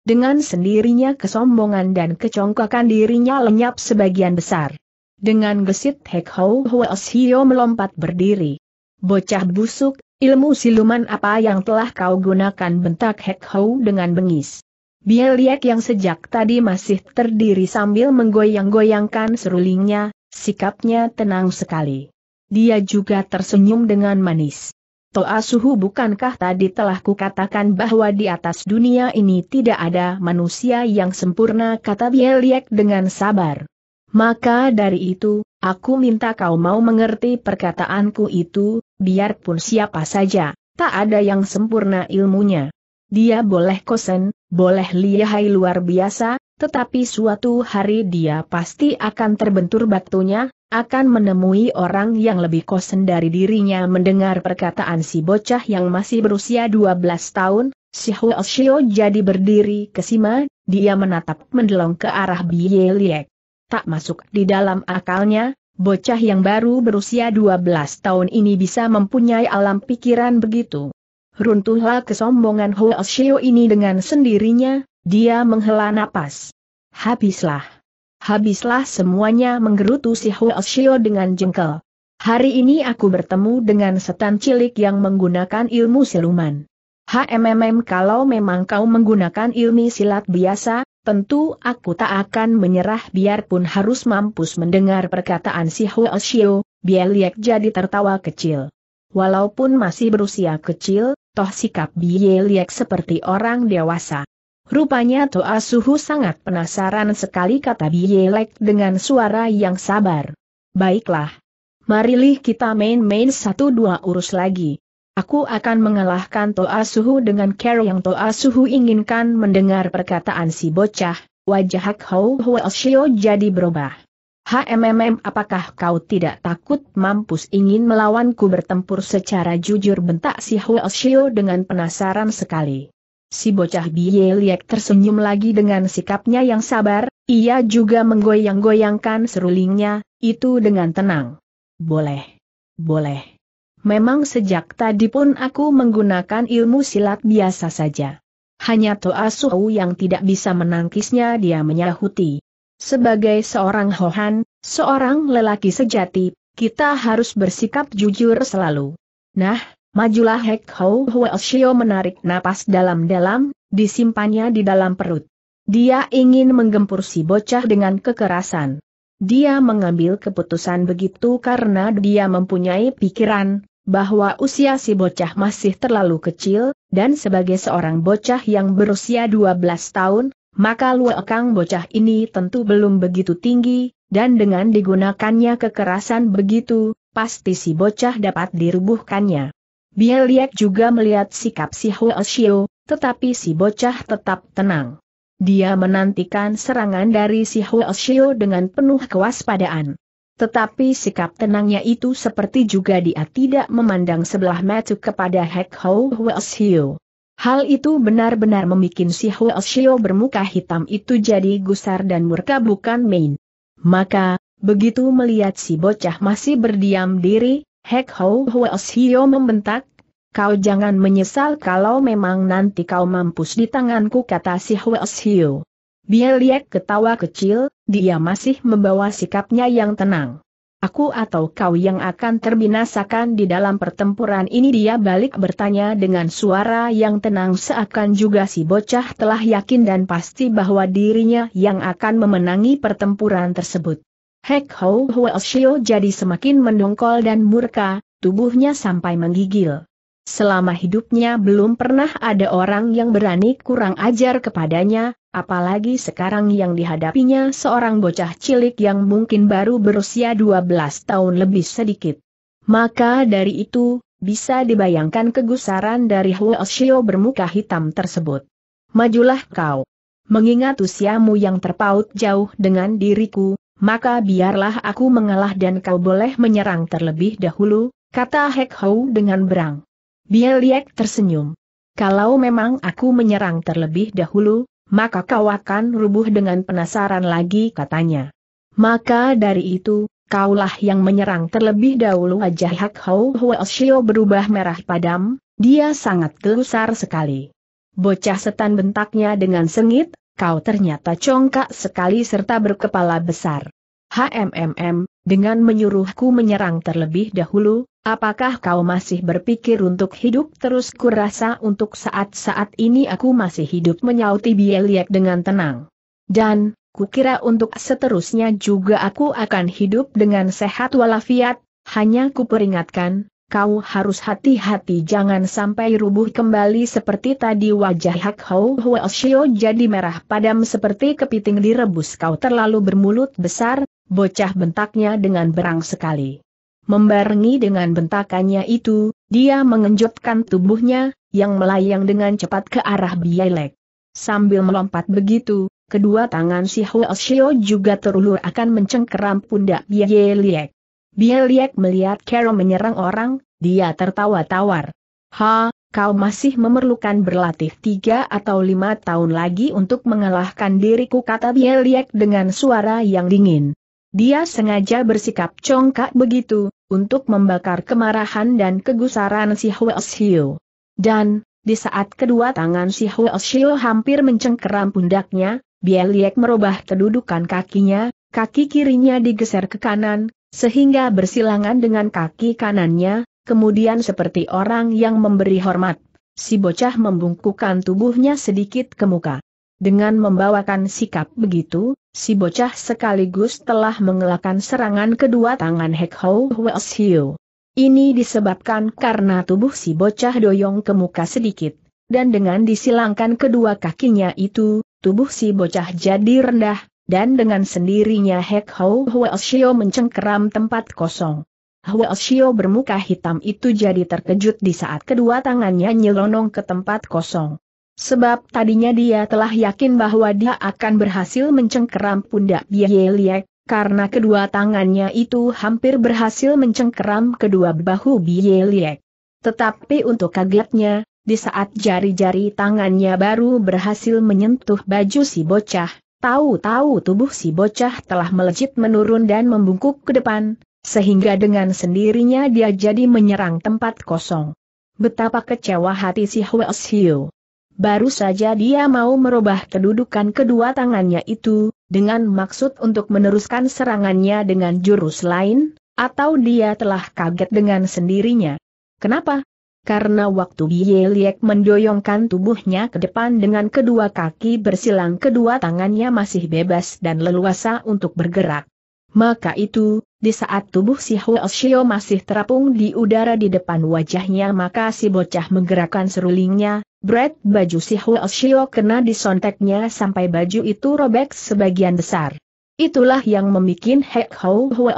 Dengan sendirinya kesombongan dan kecongkakan dirinya lenyap sebagian besar. Dengan gesit Hek Hou Shio melompat berdiri. Bocah busuk, ilmu siluman apa yang telah kau gunakan bentak Hek Hou dengan bengis. Bieliak yang sejak tadi masih terdiri sambil menggoyang-goyangkan serulingnya, sikapnya tenang sekali. Dia juga tersenyum dengan manis. Toa suhu bukankah tadi telah kukatakan bahwa di atas dunia ini tidak ada manusia yang sempurna kata Bieliek dengan sabar. Maka dari itu, aku minta kau mau mengerti perkataanku itu, biarpun siapa saja, tak ada yang sempurna ilmunya. Dia boleh kosen, boleh lihai luar biasa, tetapi suatu hari dia pasti akan terbentur batunya, akan menemui orang yang lebih kosen dari dirinya mendengar perkataan si bocah yang masih berusia 12 tahun, si Huo Shio jadi berdiri kesima, dia menatap mendelong ke arah Ye Liek. Tak masuk di dalam akalnya, bocah yang baru berusia 12 tahun ini bisa mempunyai alam pikiran begitu. Runtuhlah kesombongan Huo Shio ini dengan sendirinya, dia menghela napas. Habislah. Habislah semuanya menggerutu si Huoshio dengan jengkel. Hari ini aku bertemu dengan setan cilik yang menggunakan ilmu siluman. HMMM kalau memang kau menggunakan ilmu silat biasa, tentu aku tak akan menyerah biarpun harus mampus mendengar perkataan si Huoshio, Bieliek jadi tertawa kecil. Walaupun masih berusia kecil, toh sikap Bieliek seperti orang dewasa. Rupanya Toa Suhu sangat penasaran sekali kata Bielek dengan suara yang sabar. Baiklah. Marilih kita main-main satu dua urus lagi. Aku akan mengalahkan Toa Suhu dengan care yang Toa Suhu inginkan mendengar perkataan si bocah, wajah Hak Hou Shio jadi berubah. HMMM apakah kau tidak takut mampus ingin melawanku bertempur secara jujur bentak si Shio dengan penasaran sekali. Si bocah Liek tersenyum lagi dengan sikapnya yang sabar, ia juga menggoyang-goyangkan serulingnya, itu dengan tenang. Boleh. Boleh. Memang sejak tadi pun aku menggunakan ilmu silat biasa saja. Hanya Toa Suhu yang tidak bisa menangkisnya dia menyahuti. Sebagai seorang Hohan, seorang lelaki sejati, kita harus bersikap jujur selalu. Nah, Majulah Hek Hou Shio menarik napas dalam-dalam, disimpannya di dalam perut. Dia ingin menggempur si bocah dengan kekerasan. Dia mengambil keputusan begitu karena dia mempunyai pikiran, bahwa usia si bocah masih terlalu kecil, dan sebagai seorang bocah yang berusia 12 tahun, maka luekang bocah ini tentu belum begitu tinggi, dan dengan digunakannya kekerasan begitu, pasti si bocah dapat dirubuhkannya. Bieliek Liek juga melihat sikap si Huo tetapi si bocah tetap tenang. Dia menantikan serangan dari si Huo dengan penuh kewaspadaan. Tetapi sikap tenangnya itu seperti juga dia tidak memandang sebelah mata kepada Hek Ho Hal itu benar-benar membuat si Huo bermuka hitam itu jadi gusar dan murka bukan main. Maka, begitu melihat si bocah masih berdiam diri, Hek Hou Huas Hio membentak, kau jangan menyesal kalau memang nanti kau mampus di tanganku kata si Huas Hio. Bia Liek ketawa kecil, dia masih membawa sikapnya yang tenang. Aku atau kau yang akan terbinasakan di dalam pertempuran ini dia balik bertanya dengan suara yang tenang seakan juga si bocah telah yakin dan pasti bahwa dirinya yang akan memenangi pertempuran tersebut. Hek Hou Huoshio jadi semakin mendongkol dan murka, tubuhnya sampai menggigil. Selama hidupnya belum pernah ada orang yang berani kurang ajar kepadanya, apalagi sekarang yang dihadapinya seorang bocah cilik yang mungkin baru berusia 12 tahun lebih sedikit. Maka dari itu, bisa dibayangkan kegusaran dari Huoshio bermuka hitam tersebut. Majulah kau. Mengingat usiamu yang terpaut jauh dengan diriku, maka biarlah aku mengalah dan kau boleh menyerang terlebih dahulu, kata Hek Hou dengan berang. Bieliek tersenyum. Kalau memang aku menyerang terlebih dahulu, maka kau akan rubuh dengan penasaran lagi katanya. Maka dari itu, kaulah yang menyerang terlebih dahulu wajah Hak Hou Shio berubah merah padam, dia sangat gelusar sekali. Bocah setan bentaknya dengan sengit, kau ternyata congkak sekali serta berkepala besar. HMMM, dengan menyuruhku menyerang terlebih dahulu, apakah kau masih berpikir untuk hidup terus kurasa untuk saat-saat ini aku masih hidup menyauti bieliek dengan tenang. Dan, kukira untuk seterusnya juga aku akan hidup dengan sehat walafiat, hanya kuperingatkan, kau harus hati-hati jangan sampai rubuh kembali seperti tadi wajah Hak Hou Shio jadi merah padam seperti kepiting direbus kau terlalu bermulut besar, bocah bentaknya dengan berang sekali. Membarengi dengan bentakannya itu, dia mengenjotkan tubuhnya, yang melayang dengan cepat ke arah Bialek. Sambil melompat begitu, kedua tangan si Huo Shio juga terulur akan mencengkeram pundak Bialek. Bieliek melihat Carol menyerang orang, dia tertawa tawar. Ha, kau masih memerlukan berlatih tiga atau lima tahun lagi untuk mengalahkan diriku kata Bieliek dengan suara yang dingin. Dia sengaja bersikap congkak begitu, untuk membakar kemarahan dan kegusaran si Huels Dan, di saat kedua tangan si Huels hampir mencengkeram pundaknya, Bieliek merubah kedudukan kakinya, kaki kirinya digeser ke kanan, sehingga bersilangan dengan kaki kanannya, kemudian seperti orang yang memberi hormat, si bocah membungkukkan tubuhnya sedikit ke muka. Dengan membawakan sikap begitu, si bocah sekaligus telah mengelakkan serangan kedua tangan Hek Ho Wells Hiu. Ini disebabkan karena tubuh si bocah doyong ke muka sedikit, dan dengan disilangkan kedua kakinya itu, tubuh si bocah jadi rendah, dan dengan sendirinya Hek Hou Huoshio mencengkeram tempat kosong. Huoshio bermuka hitam itu jadi terkejut di saat kedua tangannya nyelonong ke tempat kosong. Sebab tadinya dia telah yakin bahwa dia akan berhasil mencengkeram pundak Bie Liek, karena kedua tangannya itu hampir berhasil mencengkeram kedua bahu Bie Liek. Tetapi untuk kagetnya, di saat jari-jari tangannya baru berhasil menyentuh baju si bocah, Tahu-tahu tubuh si bocah telah melejit menurun dan membungkuk ke depan, sehingga dengan sendirinya dia jadi menyerang tempat kosong. Betapa kecewa hati si Hwes Hiu. Baru saja dia mau merubah kedudukan kedua tangannya itu, dengan maksud untuk meneruskan serangannya dengan jurus lain, atau dia telah kaget dengan sendirinya. Kenapa? karena waktu Ye Liek mendoyongkan tubuhnya ke depan dengan kedua kaki bersilang kedua tangannya masih bebas dan leluasa untuk bergerak. Maka itu, di saat tubuh si Huo Shio masih terapung di udara di depan wajahnya maka si bocah menggerakkan serulingnya, Brett baju si Huo Shio kena disonteknya sampai baju itu robek sebagian besar. Itulah yang membuat Hek Hou Huo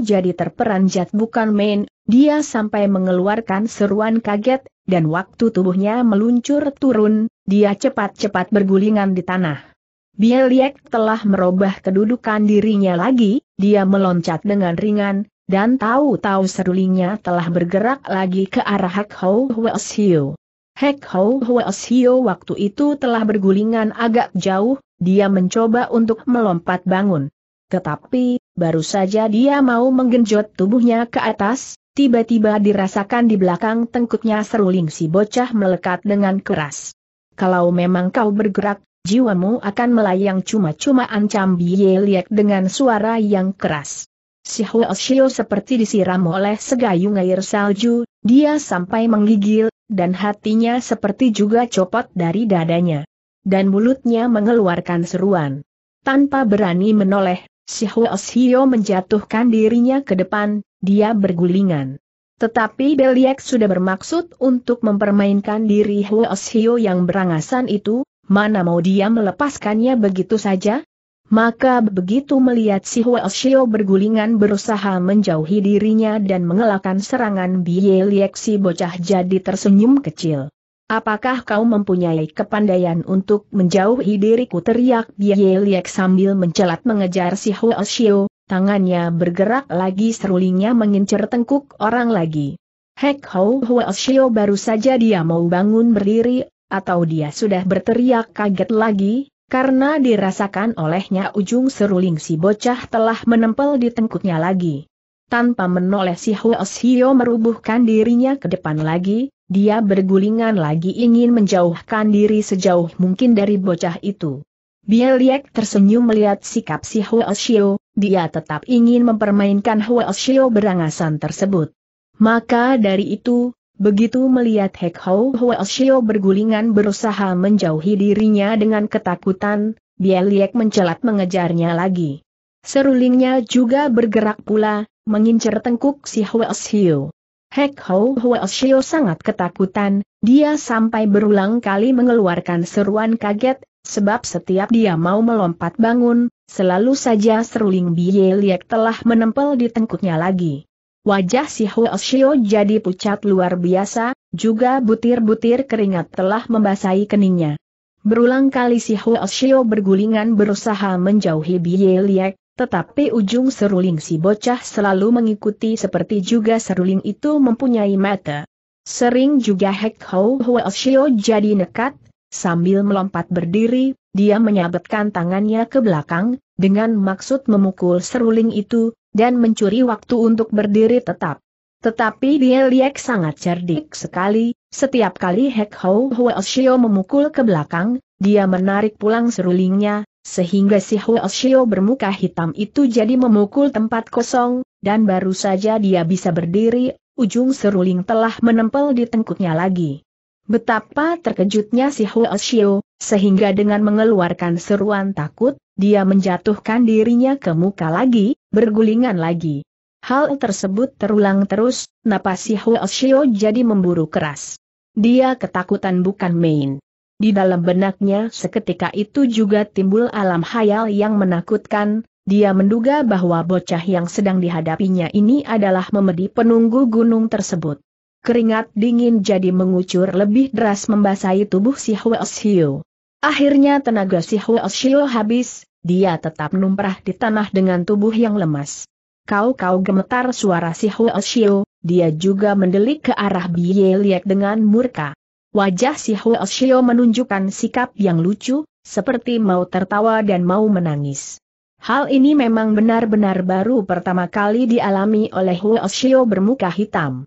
jadi terperanjat bukan main, dia sampai mengeluarkan seruan kaget, dan waktu tubuhnya meluncur turun, dia cepat-cepat bergulingan di tanah. Bieliek telah merubah kedudukan dirinya lagi, dia meloncat dengan ringan, dan tahu-tahu serulingnya telah bergerak lagi ke arah Hek Hou Hwes Hiu. Hek Hou Hwes Hiu waktu itu telah bergulingan agak jauh, dia mencoba untuk melompat bangun. Tetapi, baru saja dia mau menggenjot tubuhnya ke atas, tiba-tiba dirasakan di belakang tengkuknya seruling si bocah melekat dengan keras. Kalau memang kau bergerak, jiwamu akan melayang cuma-cuma ancam Biye Liek dengan suara yang keras. Si Huoshio seperti disiram oleh segayung air salju, dia sampai menggigil, dan hatinya seperti juga copot dari dadanya. Dan mulutnya mengeluarkan seruan. Tanpa berani menoleh, si Huoshio menjatuhkan dirinya ke depan, dia bergulingan. Tetapi Beliek sudah bermaksud untuk mempermainkan diri Huo Huoshio yang berangasan itu, mana mau dia melepaskannya begitu saja? Maka begitu melihat si Huo Huoshio bergulingan berusaha menjauhi dirinya dan mengelakkan serangan Beliek si bocah jadi tersenyum kecil. Apakah kau mempunyai kepandaian untuk menjauhi diriku teriak Bieliek sambil mencelat mengejar si Huo Huoshio, Tangannya bergerak lagi serulingnya mengincar tengkuk orang lagi. Hek Hou osio baru saja dia mau bangun berdiri, atau dia sudah berteriak kaget lagi, karena dirasakan olehnya ujung seruling si bocah telah menempel di tengkuknya lagi. Tanpa menoleh si Osio merubuhkan dirinya ke depan lagi, dia bergulingan lagi ingin menjauhkan diri sejauh mungkin dari bocah itu. Bieliek tersenyum melihat sikap si Osio, dia tetap ingin mempermainkan Hua Xiao berangasan tersebut. Maka dari itu, begitu melihat Hek Hou Hua bergulingan berusaha menjauhi dirinya dengan ketakutan, Bieliek mencelat mengejarnya lagi. Serulingnya juga bergerak pula, mengincar tengkuk si Hua Xiao. Hek Hou Hua sangat ketakutan, dia sampai berulang kali mengeluarkan seruan kaget, Sebab setiap dia mau melompat bangun, selalu saja seruling Biye Liek telah menempel di tengkuknya lagi. Wajah si Huo Shio jadi pucat luar biasa, juga butir-butir keringat telah membasahi keningnya. Berulang kali si Huo Shio bergulingan berusaha menjauhi Biye Liek, tetapi ujung seruling si bocah selalu mengikuti seperti juga seruling itu mempunyai mata. Sering juga Hek Hou Huo Shio jadi nekat Sambil melompat berdiri, dia menyabetkan tangannya ke belakang, dengan maksud memukul seruling itu, dan mencuri waktu untuk berdiri tetap. Tetapi dia liek sangat cerdik sekali, setiap kali Hek Hou Shio memukul ke belakang, dia menarik pulang serulingnya, sehingga si Shio bermuka hitam itu jadi memukul tempat kosong, dan baru saja dia bisa berdiri, ujung seruling telah menempel di tengkuknya lagi. Betapa terkejutnya si Huo Xiu, sehingga dengan mengeluarkan seruan takut, dia menjatuhkan dirinya ke muka lagi, bergulingan lagi. Hal tersebut terulang terus, napas si Huo Xiu jadi memburu keras. Dia ketakutan bukan main. Di dalam benaknya seketika itu juga timbul alam hayal yang menakutkan, dia menduga bahwa bocah yang sedang dihadapinya ini adalah memedi penunggu gunung tersebut keringat dingin jadi mengucur lebih deras membasahi tubuh si Hweshio. Akhirnya tenaga si Hweshio habis, dia tetap numprah di tanah dengan tubuh yang lemas. Kau-kau gemetar suara si Hweshio, dia juga mendelik ke arah Bie Liek dengan murka. Wajah si Hweshio menunjukkan sikap yang lucu, seperti mau tertawa dan mau menangis. Hal ini memang benar-benar baru pertama kali dialami oleh Hweshio bermuka hitam.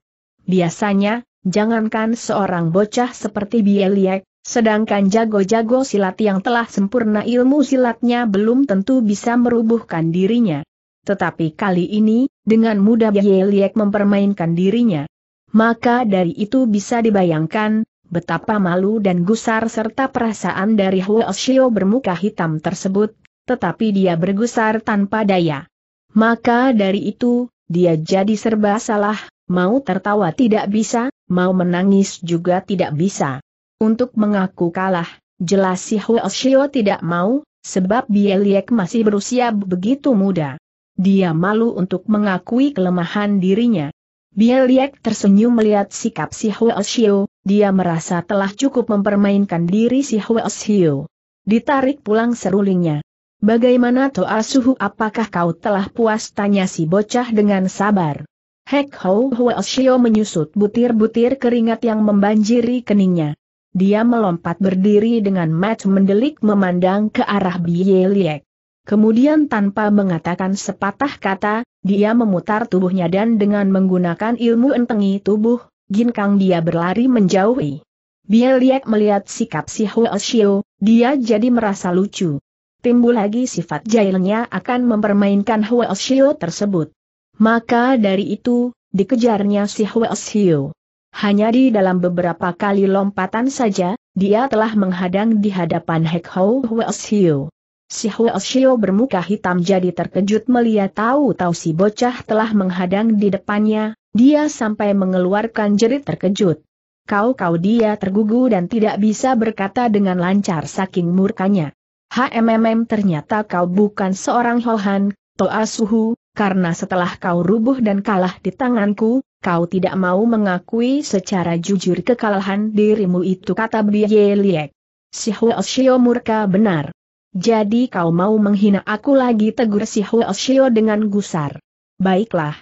Biasanya, jangankan seorang bocah seperti Bieliek, sedangkan jago-jago silat yang telah sempurna ilmu silatnya belum tentu bisa merubuhkan dirinya. Tetapi kali ini, dengan mudah Bieliek mempermainkan dirinya. Maka dari itu bisa dibayangkan, betapa malu dan gusar serta perasaan dari Huo Shio bermuka hitam tersebut, tetapi dia bergusar tanpa daya. Maka dari itu, dia jadi serba salah, Mau tertawa tidak bisa, mau menangis juga tidak bisa. Untuk mengaku kalah, jelas si Huo Shio tidak mau, sebab Bieliek masih berusia begitu muda. Dia malu untuk mengakui kelemahan dirinya. Bieliek tersenyum melihat sikap si Huo Shio, dia merasa telah cukup mempermainkan diri si Huo Shio. Ditarik pulang serulingnya. Bagaimana Toa Suhu apakah kau telah puas tanya si bocah dengan sabar. Hek Ho Hua Shio menyusut butir-butir keringat yang membanjiri keningnya. Dia melompat berdiri dengan mat mendelik memandang ke arah Bieliek. Liek. Kemudian tanpa mengatakan sepatah kata, dia memutar tubuhnya dan dengan menggunakan ilmu entengi tubuh, ginkang dia berlari menjauhi. Bieliek Liek melihat sikap si Hua Shio, dia jadi merasa lucu. Timbul lagi sifat jahilnya akan mempermainkan Hua Shio tersebut. Maka dari itu, dikejarnya si Hues Hiu. Hanya di dalam beberapa kali lompatan saja, dia telah menghadang di hadapan Hek Hou Hues Hiu. Si Huoshio bermuka hitam jadi terkejut melihat tahu-tahu si bocah telah menghadang di depannya, dia sampai mengeluarkan jerit terkejut. Kau-kau dia tergugu dan tidak bisa berkata dengan lancar saking murkanya. HMMM ternyata kau bukan seorang Hohan, Toa Suhu, karena setelah kau rubuh dan kalah di tanganku, kau tidak mau mengakui secara jujur kekalahan dirimu itu kata Bie Liek. Si Huo murka benar. Jadi kau mau menghina aku lagi tegur si Huo dengan gusar. Baiklah.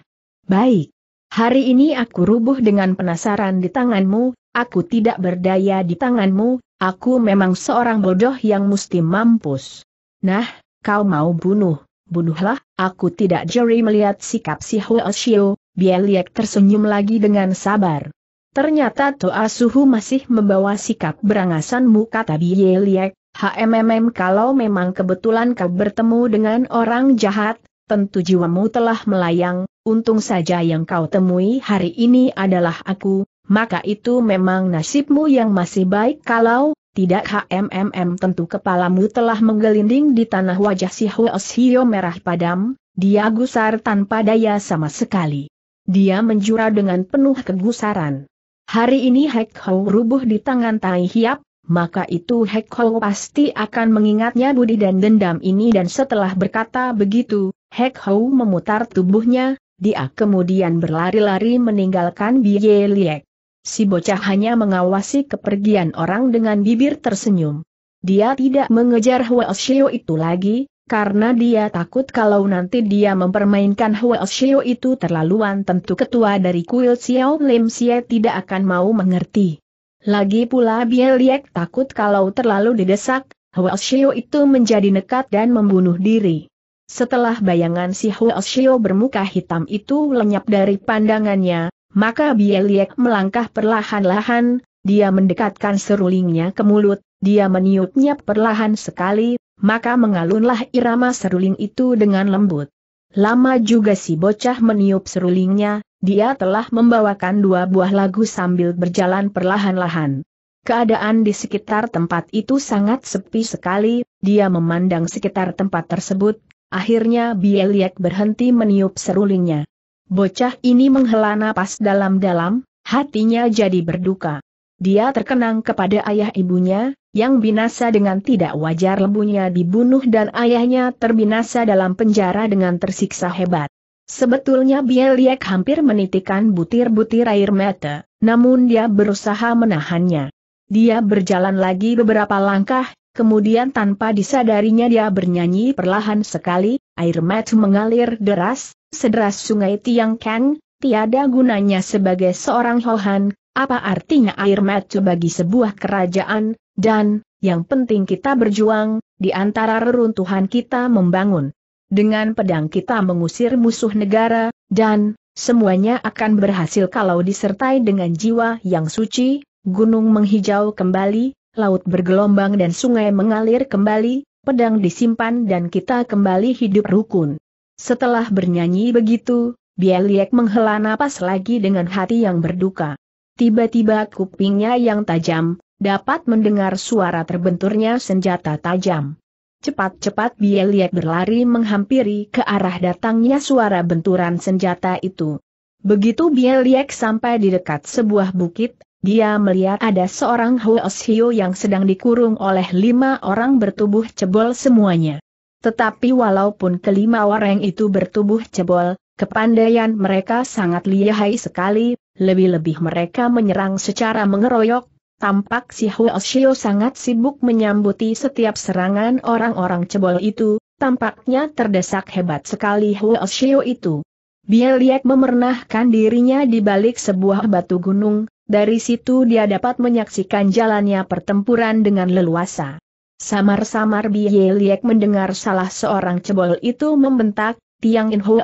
Baik. Hari ini aku rubuh dengan penasaran di tanganmu, aku tidak berdaya di tanganmu, aku memang seorang bodoh yang mesti mampus. Nah, kau mau bunuh bunuhlah, aku tidak jeri melihat sikap si Hua Xiu, Bieliek tersenyum lagi dengan sabar. Ternyata Toa Suhu masih membawa sikap berangasanmu kata Bieliek, HMMM kalau memang kebetulan kau bertemu dengan orang jahat, tentu jiwamu telah melayang, untung saja yang kau temui hari ini adalah aku, maka itu memang nasibmu yang masih baik kalau, tidak HMMM tentu kepalamu telah menggelinding di tanah wajah si Huos merah padam, dia gusar tanpa daya sama sekali. Dia menjura dengan penuh kegusaran. Hari ini Hek Hou rubuh di tangan Tai Hiap, maka itu Hek Hou pasti akan mengingatnya budi dan dendam ini dan setelah berkata begitu, Hek Hou memutar tubuhnya, dia kemudian berlari-lari meninggalkan Bie Liek. Si bocah hanya mengawasi kepergian orang dengan bibir tersenyum. Dia tidak mengejar Huoshio itu lagi, karena dia takut kalau nanti dia mempermainkan Huoshio itu terlaluan tentu ketua dari kuil Xiao Lim Xie tidak akan mau mengerti. Lagi pula Bieliek takut kalau terlalu didesak, Huoshio itu menjadi nekat dan membunuh diri. Setelah bayangan si Huoshio bermuka hitam itu lenyap dari pandangannya, maka Bieliek melangkah perlahan-lahan, dia mendekatkan serulingnya ke mulut, dia meniupnya perlahan sekali, maka mengalunlah irama seruling itu dengan lembut. Lama juga si bocah meniup serulingnya, dia telah membawakan dua buah lagu sambil berjalan perlahan-lahan. Keadaan di sekitar tempat itu sangat sepi sekali, dia memandang sekitar tempat tersebut, akhirnya Bieliek berhenti meniup serulingnya. Bocah ini menghela napas dalam-dalam, hatinya jadi berduka. Dia terkenang kepada ayah ibunya, yang binasa dengan tidak wajar lembunya dibunuh dan ayahnya terbinasa dalam penjara dengan tersiksa hebat. Sebetulnya Bieliek hampir menitikan butir-butir air mata, namun dia berusaha menahannya. Dia berjalan lagi beberapa langkah, Kemudian tanpa disadarinya dia bernyanyi perlahan sekali, air mata mengalir deras, sederas sungai Tiang Kang, tiada gunanya sebagai seorang Hohan, apa artinya air mata bagi sebuah kerajaan, dan, yang penting kita berjuang, di antara reruntuhan kita membangun. Dengan pedang kita mengusir musuh negara, dan, semuanya akan berhasil kalau disertai dengan jiwa yang suci, gunung menghijau kembali, laut bergelombang dan sungai mengalir kembali, pedang disimpan dan kita kembali hidup rukun. Setelah bernyanyi begitu, Bieliek menghela napas lagi dengan hati yang berduka. Tiba-tiba kupingnya yang tajam, dapat mendengar suara terbenturnya senjata tajam. Cepat-cepat Bieliek berlari menghampiri ke arah datangnya suara benturan senjata itu. Begitu Bieliek sampai di dekat sebuah bukit, dia melihat ada seorang Hwasio yang sedang dikurung oleh lima orang bertubuh cebol semuanya. Tetapi walaupun kelima orang itu bertubuh cebol, kepandaian mereka sangat lihai sekali, lebih-lebih mereka menyerang secara mengeroyok, Tampak si Huoshio sangat sibuk menyambuti setiap serangan orang-orang cebol itu, tampaknya terdesak hebat sekali Huoshio itu. Bieliak memernahkan dirinya di balik sebuah batu gunung, dari situ dia dapat menyaksikan jalannya pertempuran dengan leluasa. Samar-samar Biye Liek mendengar salah seorang cebol itu membentak, Tiang In Ho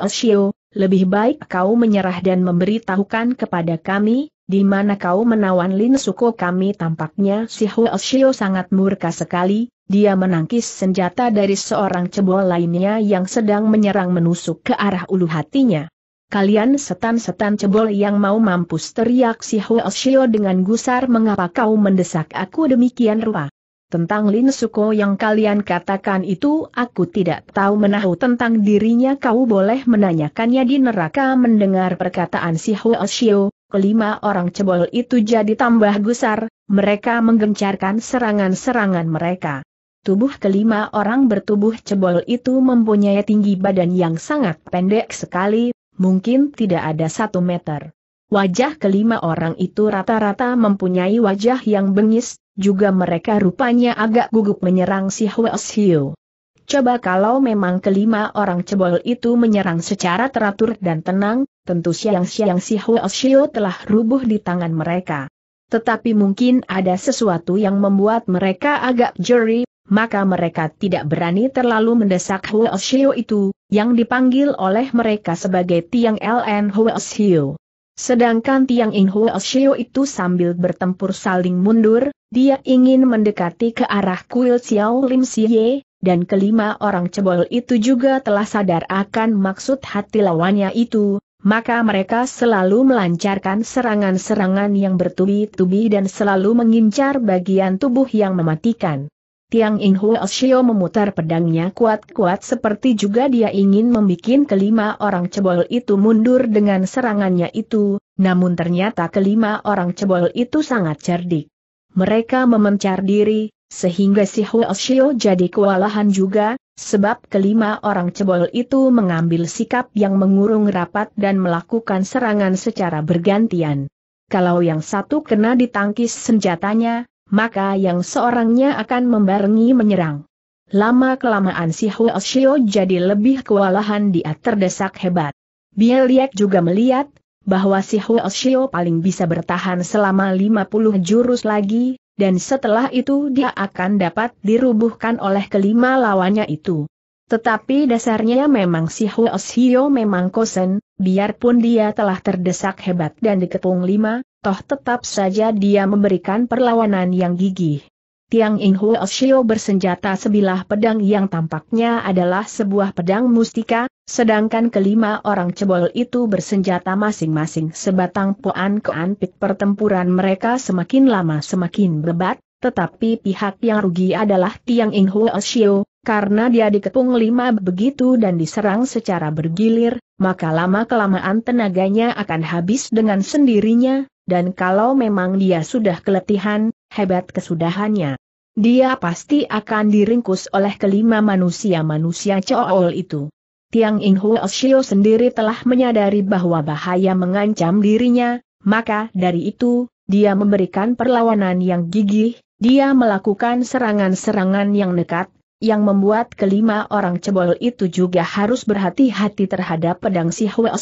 lebih baik kau menyerah dan memberitahukan kepada kami, di mana kau menawan Lin Suko kami tampaknya si Ho Shio sangat murka sekali, dia menangkis senjata dari seorang cebol lainnya yang sedang menyerang menusuk ke arah ulu hatinya. Kalian setan-setan cebol yang mau mampus teriak si Hoshio dengan gusar mengapa kau mendesak aku demikian rupa. Tentang Lin Suko yang kalian katakan itu aku tidak tahu menahu tentang dirinya kau boleh menanyakannya di neraka mendengar perkataan si Hoshio, kelima orang cebol itu jadi tambah gusar, mereka menggencarkan serangan-serangan mereka. Tubuh kelima orang bertubuh cebol itu mempunyai tinggi badan yang sangat pendek sekali, mungkin tidak ada satu meter. Wajah kelima orang itu rata-rata mempunyai wajah yang bengis, juga mereka rupanya agak gugup menyerang si Hwes Hiu. Coba kalau memang kelima orang cebol itu menyerang secara teratur dan tenang, tentu siang-siang si Hwes Hiu telah rubuh di tangan mereka. Tetapi mungkin ada sesuatu yang membuat mereka agak jeri, maka mereka tidak berani terlalu mendesak Huo Xiu itu, yang dipanggil oleh mereka sebagai Tiang LN Hua Xiu. Sedangkan Tiang In Huo Xiu itu sambil bertempur saling mundur, dia ingin mendekati ke arah kuil Xiao Lim Xie, dan kelima orang cebol itu juga telah sadar akan maksud hati lawannya itu, maka mereka selalu melancarkan serangan-serangan yang bertubi-tubi dan selalu mengincar bagian tubuh yang mematikan. Tiang In Huo Shio memutar pedangnya kuat-kuat seperti juga dia ingin membuat kelima orang cebol itu mundur dengan serangannya itu, namun ternyata kelima orang cebol itu sangat cerdik. Mereka memencar diri, sehingga si Huo Shio jadi kewalahan juga, sebab kelima orang cebol itu mengambil sikap yang mengurung rapat dan melakukan serangan secara bergantian. Kalau yang satu kena ditangkis senjatanya, maka yang seorangnya akan membarengi menyerang. Lama-kelamaan si Huo Shio jadi lebih kewalahan dia terdesak hebat. Biel juga melihat, bahwa si Huo Shio paling bisa bertahan selama 50 jurus lagi, dan setelah itu dia akan dapat dirubuhkan oleh kelima lawannya itu. Tetapi dasarnya memang si Huo Shio memang kosen, biarpun dia telah terdesak hebat dan dikepung lima, toh tetap saja dia memberikan perlawanan yang gigih. Tiang Ing Huo Shio bersenjata sebilah pedang yang tampaknya adalah sebuah pedang mustika, sedangkan kelima orang cebol itu bersenjata masing-masing sebatang poan kean pik. pertempuran mereka semakin lama semakin bebat, tetapi pihak yang rugi adalah Tiang Ing Huo Shio, karena dia dikepung lima begitu dan diserang secara bergilir, maka lama-kelamaan tenaganya akan habis dengan sendirinya, dan kalau memang dia sudah keletihan, hebat kesudahannya. Dia pasti akan diringkus oleh kelima manusia-manusia cool itu. Tiang Ing Shio sendiri telah menyadari bahwa bahaya mengancam dirinya, maka dari itu, dia memberikan perlawanan yang gigih, dia melakukan serangan-serangan yang nekat, yang membuat kelima orang cebol itu juga harus berhati-hati terhadap pedang si Hwee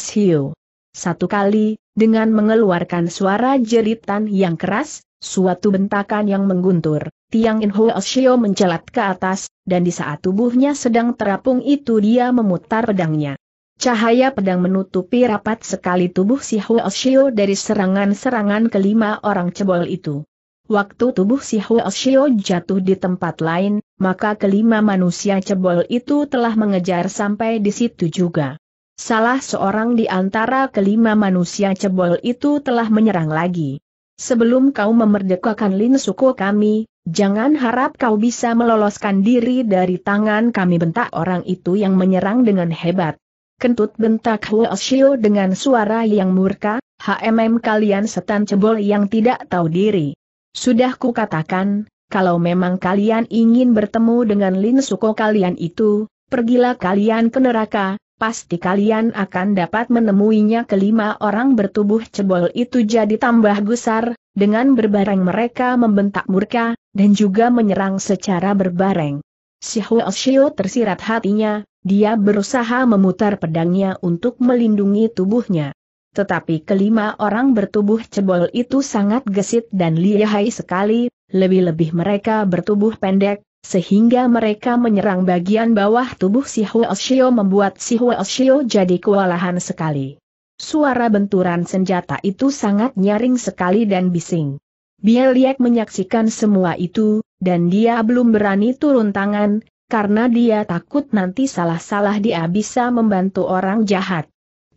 Satu kali, dengan mengeluarkan suara jeritan yang keras, suatu bentakan yang mengguntur, tiang Inho Oshio mencelat ke atas, dan di saat tubuhnya sedang terapung itu dia memutar pedangnya. Cahaya pedang menutupi rapat sekali tubuh si Huo dari serangan-serangan kelima orang cebol itu. Waktu tubuh si Huo jatuh di tempat lain, maka kelima manusia cebol itu telah mengejar sampai di situ juga. Salah seorang di antara kelima manusia cebol itu telah menyerang lagi. Sebelum kau memerdekakan Lin Suko kami, jangan harap kau bisa meloloskan diri dari tangan kami bentak orang itu yang menyerang dengan hebat. Kentut bentak Huoshio dengan suara yang murka, HMM kalian setan cebol yang tidak tahu diri. Sudah kukatakan, kalau memang kalian ingin bertemu dengan Lin Suko kalian itu, pergilah kalian ke neraka, pasti kalian akan dapat menemuinya kelima orang bertubuh cebol itu jadi tambah gusar, dengan berbareng mereka membentak murka, dan juga menyerang secara berbareng. Si Huoshio tersirat hatinya, dia berusaha memutar pedangnya untuk melindungi tubuhnya. Tetapi kelima orang bertubuh cebol itu sangat gesit dan lihai sekali, lebih-lebih mereka bertubuh pendek, sehingga mereka menyerang bagian bawah tubuh si Huoshio membuat si Huoshio jadi kewalahan sekali. Suara benturan senjata itu sangat nyaring sekali dan bising. Bieliak menyaksikan semua itu, dan dia belum berani turun tangan, karena dia takut nanti salah-salah dia bisa membantu orang jahat.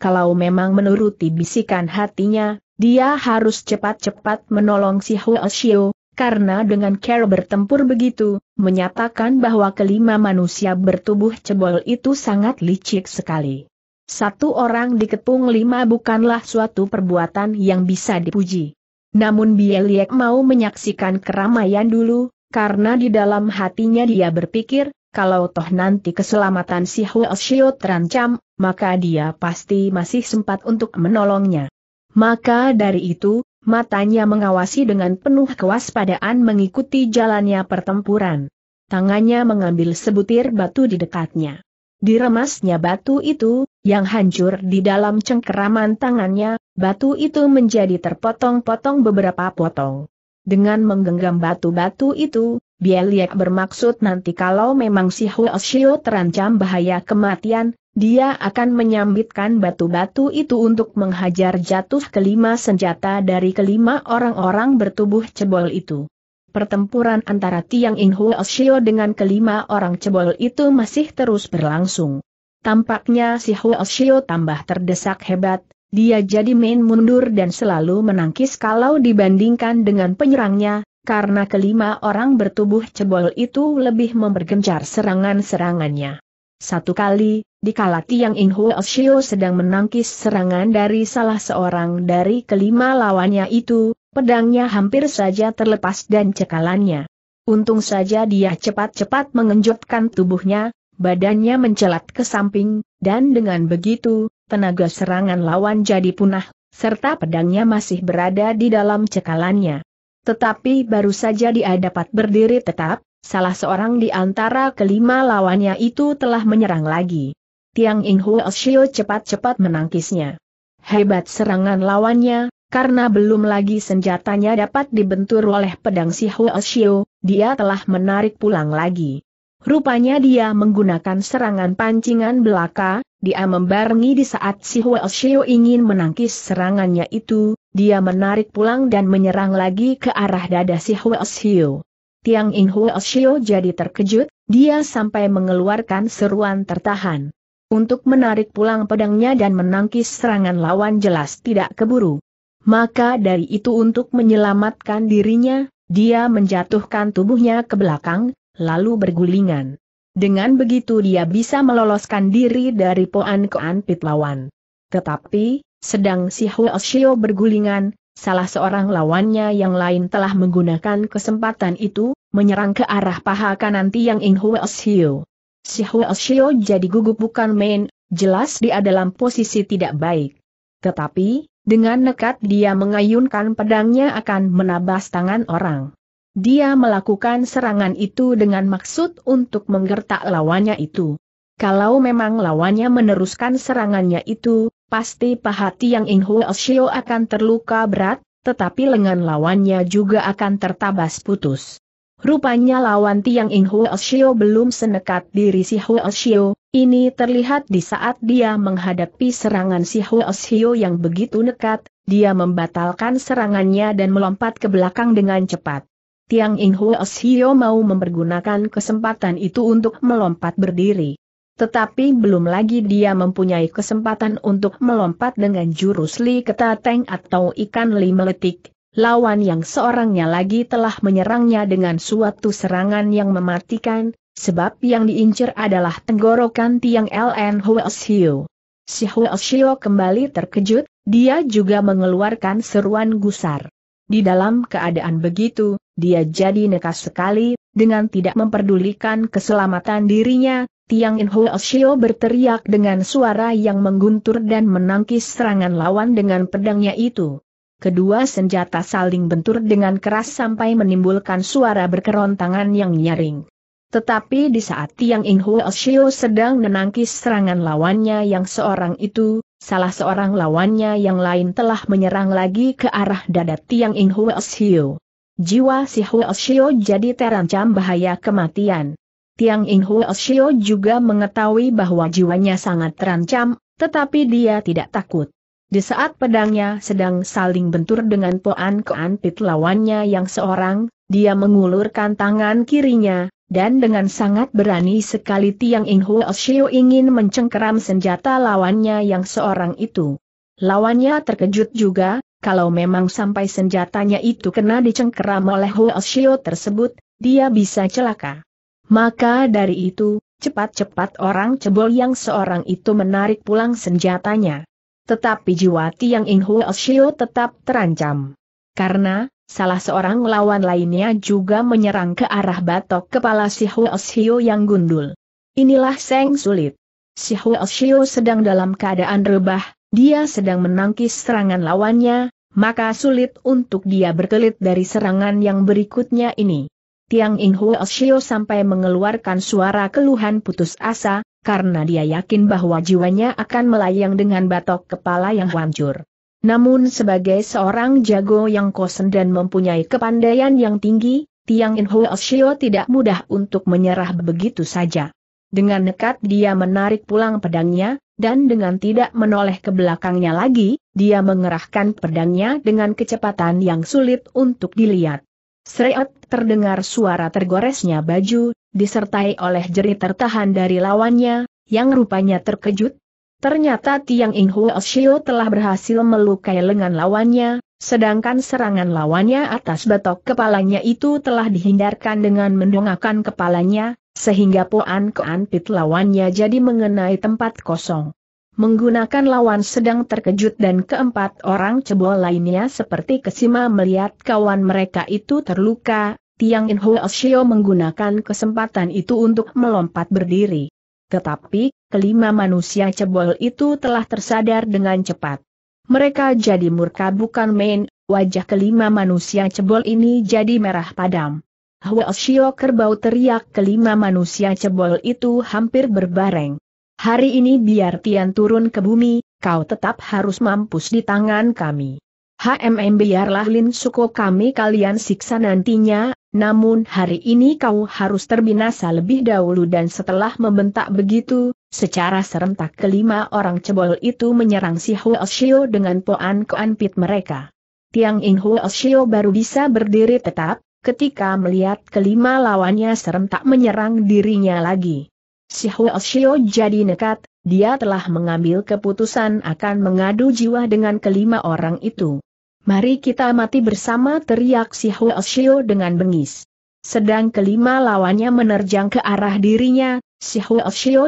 Kalau memang menuruti bisikan hatinya, dia harus cepat-cepat menolong si Huoshio, karena dengan cara bertempur begitu, menyatakan bahwa kelima manusia bertubuh cebol itu sangat licik sekali. Satu orang dikepung lima bukanlah suatu perbuatan yang bisa dipuji. Namun Bieliek mau menyaksikan keramaian dulu, karena di dalam hatinya dia berpikir, kalau toh nanti keselamatan si Huoshio terancam, maka dia pasti masih sempat untuk menolongnya. Maka dari itu, matanya mengawasi dengan penuh kewaspadaan mengikuti jalannya pertempuran. Tangannya mengambil sebutir batu di dekatnya. Diremasnya batu itu, yang hancur di dalam cengkeraman tangannya, batu itu menjadi terpotong-potong beberapa potong. Dengan menggenggam batu-batu itu, Bieliek bermaksud nanti kalau memang si Huo Shio terancam bahaya kematian, dia akan menyambitkan batu-batu itu untuk menghajar jatuh kelima senjata dari kelima orang-orang bertubuh cebol itu. Pertempuran antara Tiang In Huo Shio dengan kelima orang cebol itu masih terus berlangsung. Tampaknya si Huo tambah terdesak hebat, dia jadi main mundur dan selalu menangkis kalau dibandingkan dengan penyerangnya, karena kelima orang bertubuh cebol itu lebih mempergencar serangan-serangannya. Satu kali, di dikala Tiang In Huo Shio sedang menangkis serangan dari salah seorang dari kelima lawannya itu, pedangnya hampir saja terlepas dan cekalannya. Untung saja dia cepat-cepat mengenjotkan tubuhnya, badannya mencelat ke samping, dan dengan begitu, tenaga serangan lawan jadi punah, serta pedangnya masih berada di dalam cekalannya. Tetapi baru saja dia dapat berdiri tetap, salah seorang di antara kelima lawannya itu telah menyerang lagi. Tiang Ing Huo cepat-cepat menangkisnya. Hebat serangan lawannya, karena belum lagi senjatanya dapat dibentur oleh pedang si Huo Shio, dia telah menarik pulang lagi. Rupanya dia menggunakan serangan pancingan belaka, dia membarengi di saat si Huo Shio ingin menangkis serangannya itu, dia menarik pulang dan menyerang lagi ke arah dada si Huo Shio. Tiang In Huo Shio jadi terkejut, dia sampai mengeluarkan seruan tertahan. Untuk menarik pulang pedangnya dan menangkis serangan lawan jelas tidak keburu. Maka dari itu untuk menyelamatkan dirinya, dia menjatuhkan tubuhnya ke belakang, lalu bergulingan. Dengan begitu dia bisa meloloskan diri dari poan kean pit lawan. Tetapi, sedang si Huo Shio bergulingan, salah seorang lawannya yang lain telah menggunakan kesempatan itu, menyerang ke arah paha kanan Tiang Ing Huelshio. Si Huelshio jadi gugup bukan main, jelas dia dalam posisi tidak baik. Tetapi, dengan nekat dia mengayunkan pedangnya akan menabas tangan orang. Dia melakukan serangan itu dengan maksud untuk menggertak lawannya itu. Kalau memang lawannya meneruskan serangannya itu, Pasti pahati yang In Osio akan terluka berat, tetapi lengan lawannya juga akan tertabas putus. Rupanya lawan Tiang In Osio belum senekat diri si Osio, ini terlihat di saat dia menghadapi serangan si Osio yang begitu nekat, dia membatalkan serangannya dan melompat ke belakang dengan cepat. Tiang In Osio mau mempergunakan kesempatan itu untuk melompat berdiri. Tetapi belum lagi dia mempunyai kesempatan untuk melompat dengan jurus Li Ketateng atau ikan Li Meletik, lawan yang seorangnya lagi telah menyerangnya dengan suatu serangan yang mematikan, sebab yang diincar adalah tenggorokan Tiang LN Hueshiu. Si Hueshiu kembali terkejut, dia juga mengeluarkan seruan gusar. Di dalam keadaan begitu, dia jadi nekas sekali, dengan tidak memperdulikan keselamatan dirinya, Tiang In Ho Shio berteriak dengan suara yang mengguntur dan menangkis serangan lawan dengan pedangnya itu. Kedua senjata saling bentur dengan keras sampai menimbulkan suara berkerontangan yang nyaring. Tetapi di saat Tiang In Ho Shio sedang menangkis serangan lawannya yang seorang itu, salah seorang lawannya yang lain telah menyerang lagi ke arah dada Tiang In Ho Shio. Jiwa si Huoshio jadi terancam bahaya kematian. Tiang In Huoshio juga mengetahui bahwa jiwanya sangat terancam, tetapi dia tidak takut. Di saat pedangnya sedang saling bentur dengan Poan Koan Pit lawannya yang seorang, dia mengulurkan tangan kirinya, dan dengan sangat berani sekali Tiang In Huo ingin mencengkeram senjata lawannya yang seorang itu. Lawannya terkejut juga, kalau memang sampai senjatanya itu kena dicengkeram oleh Huo Xiao tersebut, dia bisa celaka. Maka dari itu, cepat-cepat orang cebol yang seorang itu menarik pulang senjatanya. Tetapi jiwa Tiang In Xiao tetap terancam. Karena, salah seorang lawan lainnya juga menyerang ke arah batok kepala si Huo Xiao yang gundul. Inilah seng sulit. Si Huo Xiao sedang dalam keadaan rebah, dia sedang menangkis serangan lawannya, maka sulit untuk dia berkelit dari serangan yang berikutnya ini. Tiang In Hua Shio sampai mengeluarkan suara keluhan putus asa, karena dia yakin bahwa jiwanya akan melayang dengan batok kepala yang hancur. Namun sebagai seorang jago yang kosen dan mempunyai kepandaian yang tinggi, Tiang In Hua Shio tidak mudah untuk menyerah begitu saja. Dengan nekat dia menarik pulang pedangnya, dan dengan tidak menoleh ke belakangnya lagi, dia mengerahkan pedangnya dengan kecepatan yang sulit untuk dilihat. Sreot terdengar suara tergoresnya baju, disertai oleh jerit tertahan dari lawannya, yang rupanya terkejut. Ternyata Tiang In Huo Shio telah berhasil melukai lengan lawannya, sedangkan serangan lawannya atas batok kepalanya itu telah dihindarkan dengan mendongakkan kepalanya, sehingga Poan kean Pit lawannya jadi mengenai tempat kosong. Menggunakan lawan sedang terkejut dan keempat orang cebol lainnya seperti kesima melihat kawan mereka itu terluka, Tiang Inho Hua menggunakan kesempatan itu untuk melompat berdiri. Tetapi, kelima manusia cebol itu telah tersadar dengan cepat. Mereka jadi murka bukan main, wajah kelima manusia cebol ini jadi merah padam. Hwasyo kerbau teriak kelima manusia cebol itu hampir berbareng. Hari ini biar Tian turun ke bumi, kau tetap harus mampus di tangan kami. HMM biarlah Lin Suko kami kalian siksa nantinya, namun hari ini kau harus terbinasa lebih dahulu dan setelah membentak begitu, secara serentak kelima orang cebol itu menyerang si Shio dengan poan pit mereka. Tiang In Shio baru bisa berdiri tetap, ketika melihat kelima lawannya serentak menyerang dirinya lagi. Si Huo jadi nekat, dia telah mengambil keputusan akan mengadu jiwa dengan kelima orang itu. Mari kita mati bersama teriak si Huo dengan bengis. Sedang kelima lawannya menerjang ke arah dirinya, si Huo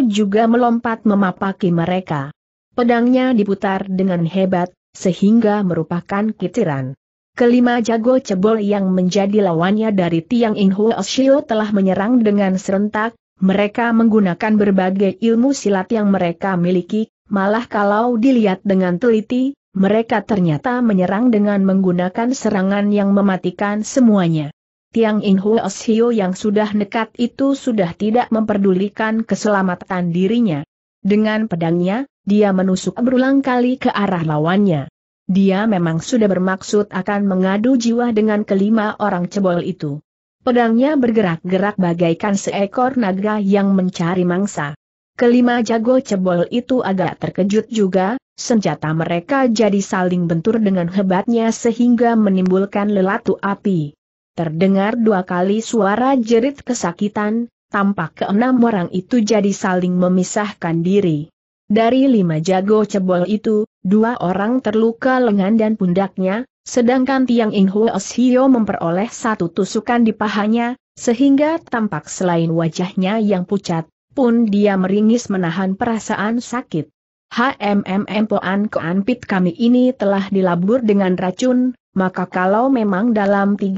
juga melompat memapaki mereka. Pedangnya diputar dengan hebat, sehingga merupakan kitiran. Kelima jago cebol yang menjadi lawannya dari Tiang In Huo telah menyerang dengan serentak, mereka menggunakan berbagai ilmu silat yang mereka miliki, malah kalau dilihat dengan teliti, mereka ternyata menyerang dengan menggunakan serangan yang mematikan semuanya. Tiang In Huo yang sudah nekat itu sudah tidak memperdulikan keselamatan dirinya. Dengan pedangnya, dia menusuk berulang kali ke arah lawannya. Dia memang sudah bermaksud akan mengadu jiwa dengan kelima orang cebol itu. Pedangnya bergerak-gerak bagaikan seekor naga yang mencari mangsa. Kelima jago cebol itu agak terkejut juga, senjata mereka jadi saling bentur dengan hebatnya sehingga menimbulkan lelatu api. Terdengar dua kali suara jerit kesakitan, tampak keenam orang itu jadi saling memisahkan diri. Dari lima jago cebol itu, dua orang terluka lengan dan pundaknya, sedangkan Tiang In Hio memperoleh satu tusukan di pahanya, sehingga tampak selain wajahnya yang pucat, pun dia meringis menahan perasaan sakit. HMM Poan Keanpit kami ini telah dilabur dengan racun, maka kalau memang dalam 13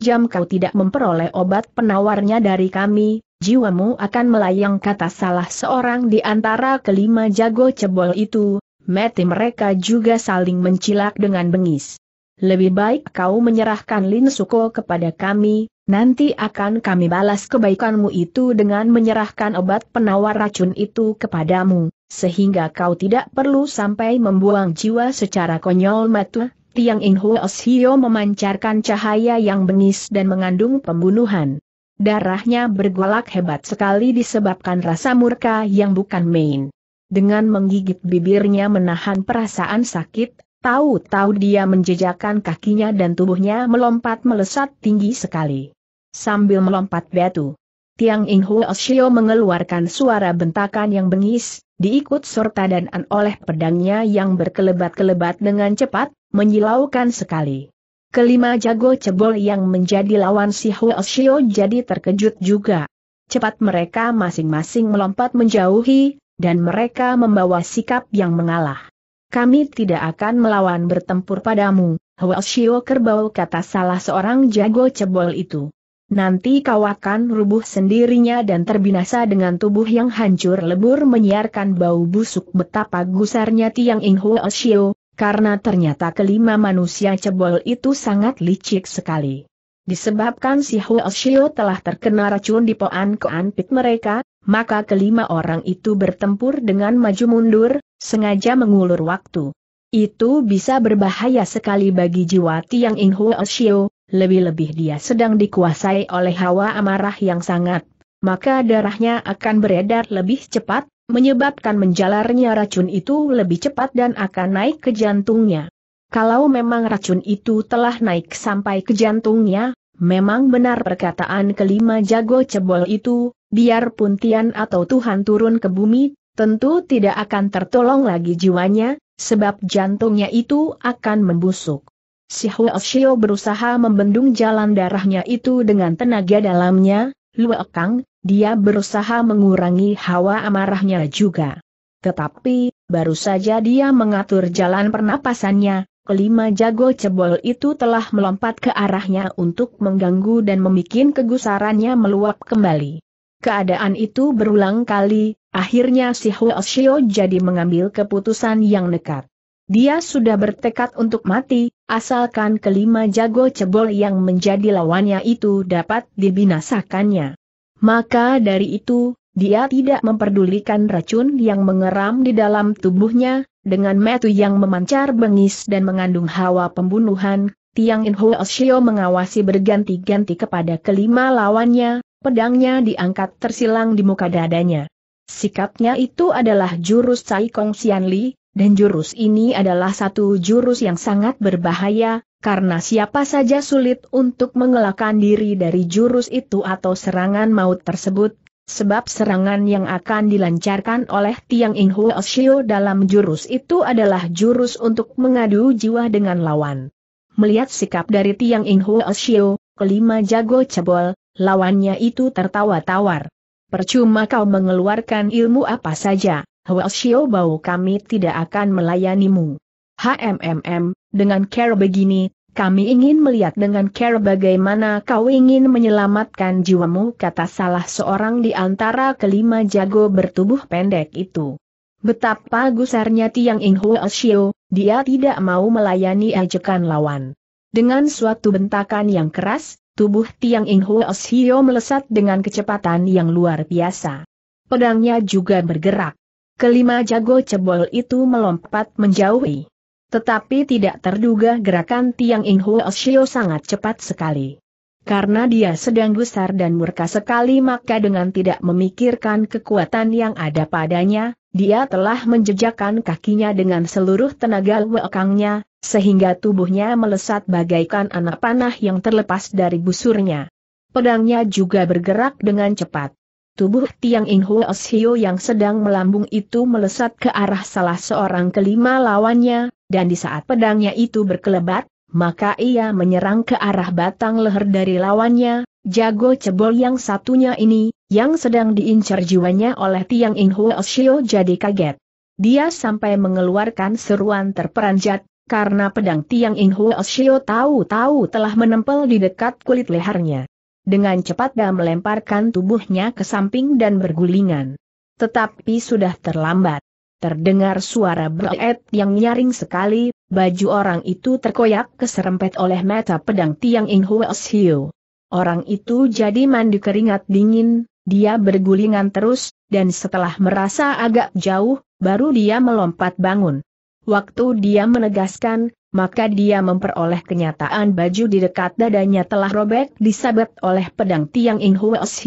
jam kau tidak memperoleh obat penawarnya dari kami, jiwamu akan melayang kata salah seorang di antara kelima jago cebol itu, mati mereka juga saling mencilak dengan bengis. Lebih baik kau menyerahkan Lin Suko kepada kami, nanti akan kami balas kebaikanmu itu dengan menyerahkan obat penawar racun itu kepadamu, sehingga kau tidak perlu sampai membuang jiwa secara konyol matu. Tiang Inhuo Osio memancarkan cahaya yang bengis dan mengandung pembunuhan. Darahnya bergolak hebat sekali disebabkan rasa murka yang bukan main. Dengan menggigit bibirnya menahan perasaan sakit, tahu-tahu dia menjejakkan kakinya dan tubuhnya melompat melesat tinggi sekali. Sambil melompat batu, Tiang Ing Huo Shio mengeluarkan suara bentakan yang bengis, diikut serta dan an oleh pedangnya yang berkelebat-kelebat dengan cepat, menyilaukan sekali. Kelima jago cebol yang menjadi lawan si Huo Hoshio jadi terkejut juga. Cepat mereka masing-masing melompat menjauhi, dan mereka membawa sikap yang mengalah. Kami tidak akan melawan bertempur padamu, Huo Hoshio kerbau kata salah seorang jago cebol itu. Nanti kau akan rubuh sendirinya dan terbinasa dengan tubuh yang hancur lebur menyiarkan bau busuk betapa gusarnya Tiang Ing Huo Shio, karena ternyata kelima manusia cebol itu sangat licik sekali. Disebabkan si Huo Shio telah terkena racun di poan keanpit mereka, maka kelima orang itu bertempur dengan maju mundur, sengaja mengulur waktu. Itu bisa berbahaya sekali bagi jiwa Tiang In Huo Shio, lebih-lebih dia sedang dikuasai oleh hawa amarah yang sangat, maka darahnya akan beredar lebih cepat, menyebabkan menjalarnya racun itu lebih cepat dan akan naik ke jantungnya. Kalau memang racun itu telah naik sampai ke jantungnya, memang benar perkataan kelima jago cebol itu, biarpun Tian atau Tuhan turun ke bumi, tentu tidak akan tertolong lagi jiwanya, sebab jantungnya itu akan membusuk. Si Huo Shio berusaha membendung jalan darahnya itu dengan tenaga dalamnya, Luo Kang, dia berusaha mengurangi hawa amarahnya juga. Tetapi, baru saja dia mengatur jalan pernapasannya, kelima jago cebol itu telah melompat ke arahnya untuk mengganggu dan memikin kegusarannya meluap kembali. Keadaan itu berulang kali, akhirnya si Huoshio jadi mengambil keputusan yang nekat. Dia sudah bertekad untuk mati, asalkan kelima jago cebol yang menjadi lawannya itu dapat dibinasakannya. Maka dari itu, dia tidak memperdulikan racun yang mengeram di dalam tubuhnya, dengan metu yang memancar bengis dan mengandung hawa pembunuhan, Tiang In Shio mengawasi berganti-ganti kepada kelima lawannya, pedangnya diangkat tersilang di muka dadanya. Sikapnya itu adalah jurus Sai Kong Xian Li, dan jurus ini adalah satu jurus yang sangat berbahaya, karena siapa saja sulit untuk mengelakkan diri dari jurus itu atau serangan maut tersebut, sebab serangan yang akan dilancarkan oleh Tiang In Huo dalam jurus itu adalah jurus untuk mengadu jiwa dengan lawan. Melihat sikap dari Tiang In Huo kelima jago cebol, lawannya itu tertawa tawar. Percuma kau mengeluarkan ilmu apa saja, Hwa Xiao Bau kami tidak akan melayanimu. HMMM, dengan cara begini, kami ingin melihat dengan cara bagaimana kau ingin menyelamatkan jiwamu kata salah seorang di antara kelima jago bertubuh pendek itu. Betapa gusarnya Tiang Ing Osio, dia tidak mau melayani ajakan lawan. Dengan suatu bentakan yang keras, tubuh Tiang Ing Osio melesat dengan kecepatan yang luar biasa. Pedangnya juga bergerak. Kelima jago cebol itu melompat menjauhi. Tetapi tidak terduga gerakan Tiang Ing Huo sangat cepat sekali. Karena dia sedang gusar dan murka sekali maka dengan tidak memikirkan kekuatan yang ada padanya, dia telah menjejakkan kakinya dengan seluruh tenaga wekangnya, sehingga tubuhnya melesat bagaikan anak panah yang terlepas dari busurnya. Pedangnya juga bergerak dengan cepat. Tubuh Tiang In Huo Sio yang sedang melambung itu melesat ke arah salah seorang kelima lawannya, dan di saat pedangnya itu berkelebat, maka ia menyerang ke arah batang leher dari lawannya, jago cebol yang satunya ini, yang sedang diincar jiwanya oleh Tiang In Huo Sio jadi kaget. Dia sampai mengeluarkan seruan terperanjat, karena pedang Tiang In Huo Sio tahu-tahu telah menempel di dekat kulit lehernya. Dengan cepat dia melemparkan tubuhnya ke samping dan bergulingan. Tetapi sudah terlambat. Terdengar suara bereet yang nyaring sekali, baju orang itu terkoyak keserempet oleh mata pedang Tiang In Huas Hiu. Orang itu jadi mandi keringat dingin, dia bergulingan terus, dan setelah merasa agak jauh, baru dia melompat bangun. Waktu dia menegaskan, maka dia memperoleh kenyataan baju di dekat dadanya telah robek disabet oleh pedang Tiang In Huos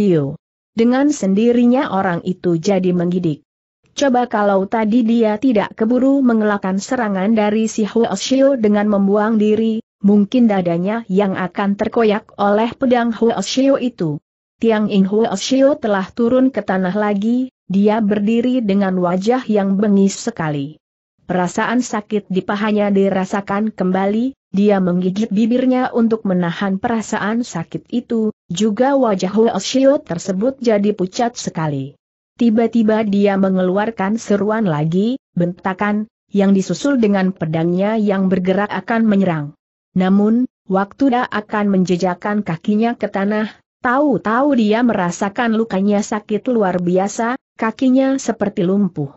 Dengan sendirinya orang itu jadi menggidik. Coba kalau tadi dia tidak keburu mengelakkan serangan dari si Huoshio dengan membuang diri, mungkin dadanya yang akan terkoyak oleh pedang Huoshio itu. Tiang In Huoshio telah turun ke tanah lagi, dia berdiri dengan wajah yang bengis sekali. Perasaan sakit di pahanya dirasakan kembali, dia menggigit bibirnya untuk menahan perasaan sakit itu, juga wajah Hoshio tersebut jadi pucat sekali. Tiba-tiba dia mengeluarkan seruan lagi, bentakan, yang disusul dengan pedangnya yang bergerak akan menyerang. Namun, waktu dia akan menjejakkan kakinya ke tanah, tahu-tahu dia merasakan lukanya sakit luar biasa, kakinya seperti lumpuh.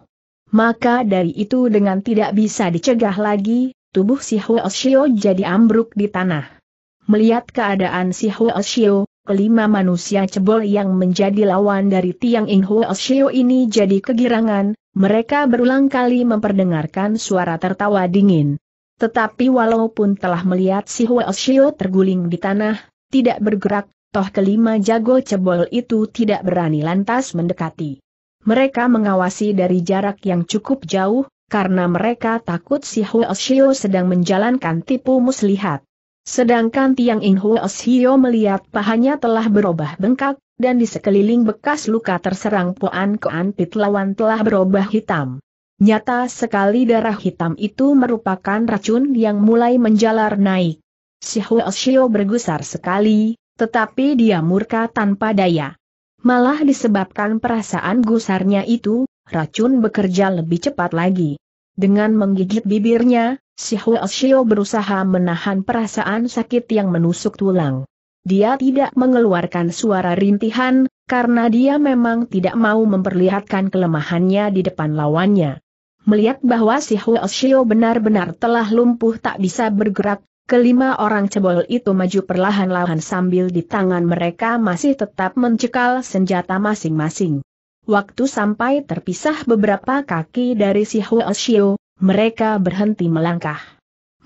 Maka dari itu dengan tidak bisa dicegah lagi, tubuh si Huoshio jadi ambruk di tanah. Melihat keadaan si Huoshio, kelima manusia cebol yang menjadi lawan dari Tiang In Huoshio ini jadi kegirangan, mereka berulang kali memperdengarkan suara tertawa dingin. Tetapi walaupun telah melihat si Huoshio terguling di tanah, tidak bergerak, toh kelima jago cebol itu tidak berani lantas mendekati mereka mengawasi dari jarak yang cukup jauh, karena mereka takut si Huoshio sedang menjalankan tipu muslihat. Sedangkan Tiang In Huoshio melihat pahanya telah berubah bengkak, dan di sekeliling bekas luka terserang Puan Kuan Pit lawan telah berubah hitam. Nyata sekali darah hitam itu merupakan racun yang mulai menjalar naik. Si Huoshio bergusar sekali, tetapi dia murka tanpa daya. Malah disebabkan perasaan gusarnya itu, racun bekerja lebih cepat lagi. Dengan menggigit bibirnya, si Huo berusaha menahan perasaan sakit yang menusuk tulang. Dia tidak mengeluarkan suara rintihan, karena dia memang tidak mau memperlihatkan kelemahannya di depan lawannya. Melihat bahwa si Huo benar-benar telah lumpuh tak bisa bergerak, Kelima orang cebol itu maju perlahan-lahan sambil di tangan mereka masih tetap mencekal senjata masing-masing. Waktu sampai terpisah beberapa kaki dari si Huoshio, mereka berhenti melangkah.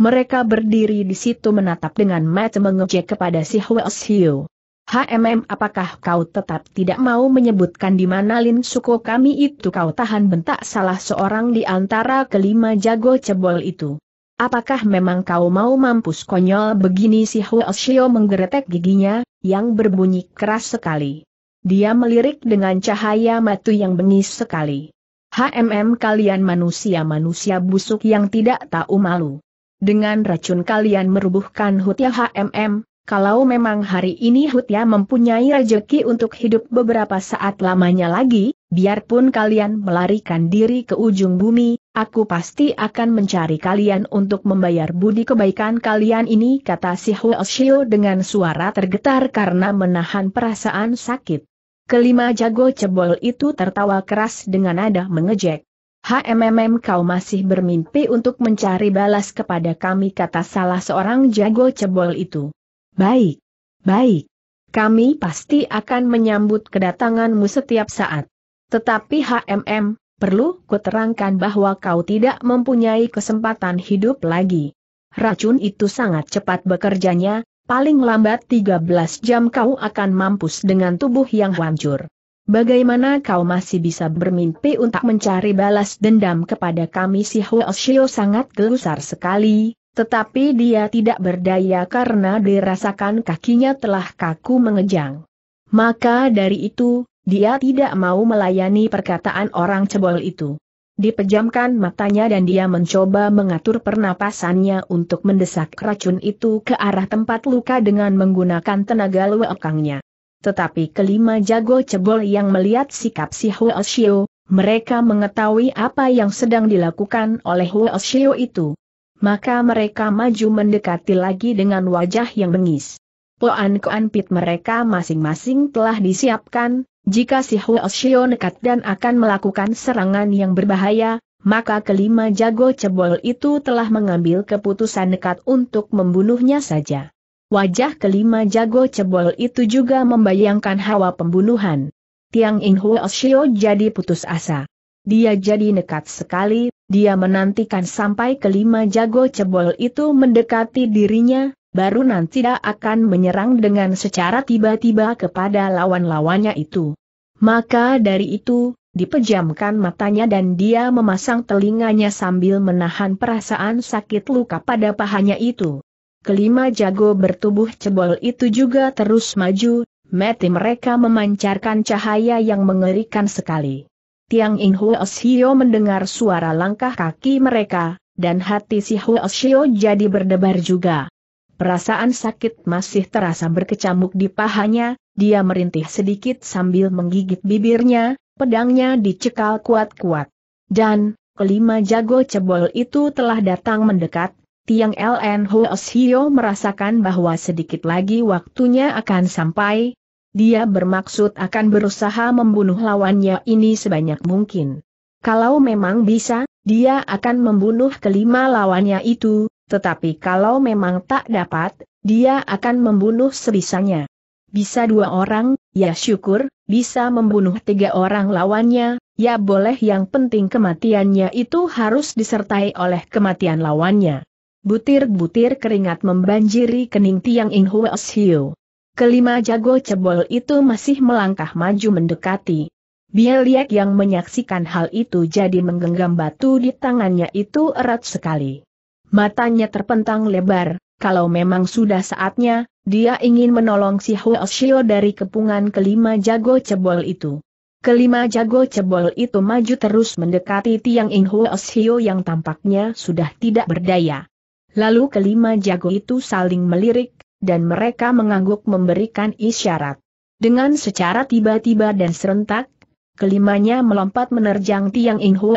Mereka berdiri di situ menatap dengan mata mengejek kepada si Huoshio. HMM apakah kau tetap tidak mau menyebutkan di mana Lin suku kami itu kau tahan bentak salah seorang di antara kelima jago cebol itu. Apakah memang kau mau mampus konyol begini si Xiao menggeretek giginya, yang berbunyi keras sekali. Dia melirik dengan cahaya matu yang bengis sekali. HMM kalian manusia-manusia busuk yang tidak tahu malu. Dengan racun kalian merubuhkan Hutia ya, HMM, kalau memang hari ini Hutia ya mempunyai rejeki untuk hidup beberapa saat lamanya lagi, biarpun kalian melarikan diri ke ujung bumi, Aku pasti akan mencari kalian untuk membayar budi kebaikan kalian ini kata si Huoshio dengan suara tergetar karena menahan perasaan sakit. Kelima jago cebol itu tertawa keras dengan nada mengejek. HMMM kau masih bermimpi untuk mencari balas kepada kami kata salah seorang jago cebol itu. Baik, baik. Kami pasti akan menyambut kedatanganmu setiap saat. Tetapi HMM, Perlu kuterangkan bahwa kau tidak mempunyai kesempatan hidup lagi. Racun itu sangat cepat bekerjanya, paling lambat 13 jam kau akan mampus dengan tubuh yang hancur. Bagaimana kau masih bisa bermimpi untuk mencari balas dendam kepada kami si Shio sangat gelusar sekali, tetapi dia tidak berdaya karena dirasakan kakinya telah kaku mengejang. Maka dari itu, dia tidak mau melayani perkataan orang cebol itu. Dipejamkan matanya dan dia mencoba mengatur pernapasannya untuk mendesak racun itu ke arah tempat luka dengan menggunakan tenaga luekangnya. Tetapi kelima jago cebol yang melihat sikap si Huo Xiu, mereka mengetahui apa yang sedang dilakukan oleh Huo Xiu itu. Maka mereka maju mendekati lagi dengan wajah yang bengis. Poan Koan Pit mereka masing-masing telah disiapkan, jika si Huoshio nekat dan akan melakukan serangan yang berbahaya, maka kelima jago cebol itu telah mengambil keputusan nekat untuk membunuhnya saja. Wajah kelima jago cebol itu juga membayangkan hawa pembunuhan. Tiang In Huoshio jadi putus asa. Dia jadi nekat sekali, dia menantikan sampai kelima jago cebol itu mendekati dirinya, baru nanti dia akan menyerang dengan secara tiba-tiba kepada lawan-lawannya itu. Maka dari itu, dipejamkan matanya dan dia memasang telinganya sambil menahan perasaan sakit luka pada pahanya itu. Kelima jago bertubuh cebol itu juga terus maju, mati mereka memancarkan cahaya yang mengerikan sekali. Tiang In Huoshio mendengar suara langkah kaki mereka, dan hati si Huoshio jadi berdebar juga. Perasaan sakit masih terasa berkecamuk di pahanya, dia merintih sedikit sambil menggigit bibirnya, pedangnya dicekal kuat-kuat. Dan, kelima jago cebol itu telah datang mendekat, Tiang LN Hoos merasakan bahwa sedikit lagi waktunya akan sampai, dia bermaksud akan berusaha membunuh lawannya ini sebanyak mungkin. Kalau memang bisa, dia akan membunuh kelima lawannya itu, tetapi kalau memang tak dapat, dia akan membunuh sebisanya. Bisa dua orang, ya syukur, bisa membunuh tiga orang lawannya, ya boleh yang penting kematiannya itu harus disertai oleh kematian lawannya. Butir-butir keringat membanjiri kening Tiang In Hua Hiu. Kelima jago cebol itu masih melangkah maju mendekati. Bieliek yang menyaksikan hal itu jadi menggenggam batu di tangannya itu erat sekali. Matanya terpentang lebar, kalau memang sudah saatnya, dia ingin menolong si Huoshio dari kepungan kelima jago cebol itu. Kelima jago cebol itu maju terus mendekati Tiang In Huoshio yang tampaknya sudah tidak berdaya. Lalu kelima jago itu saling melirik, dan mereka mengangguk memberikan isyarat. Dengan secara tiba-tiba dan serentak, kelimanya melompat menerjang Tiang In Huo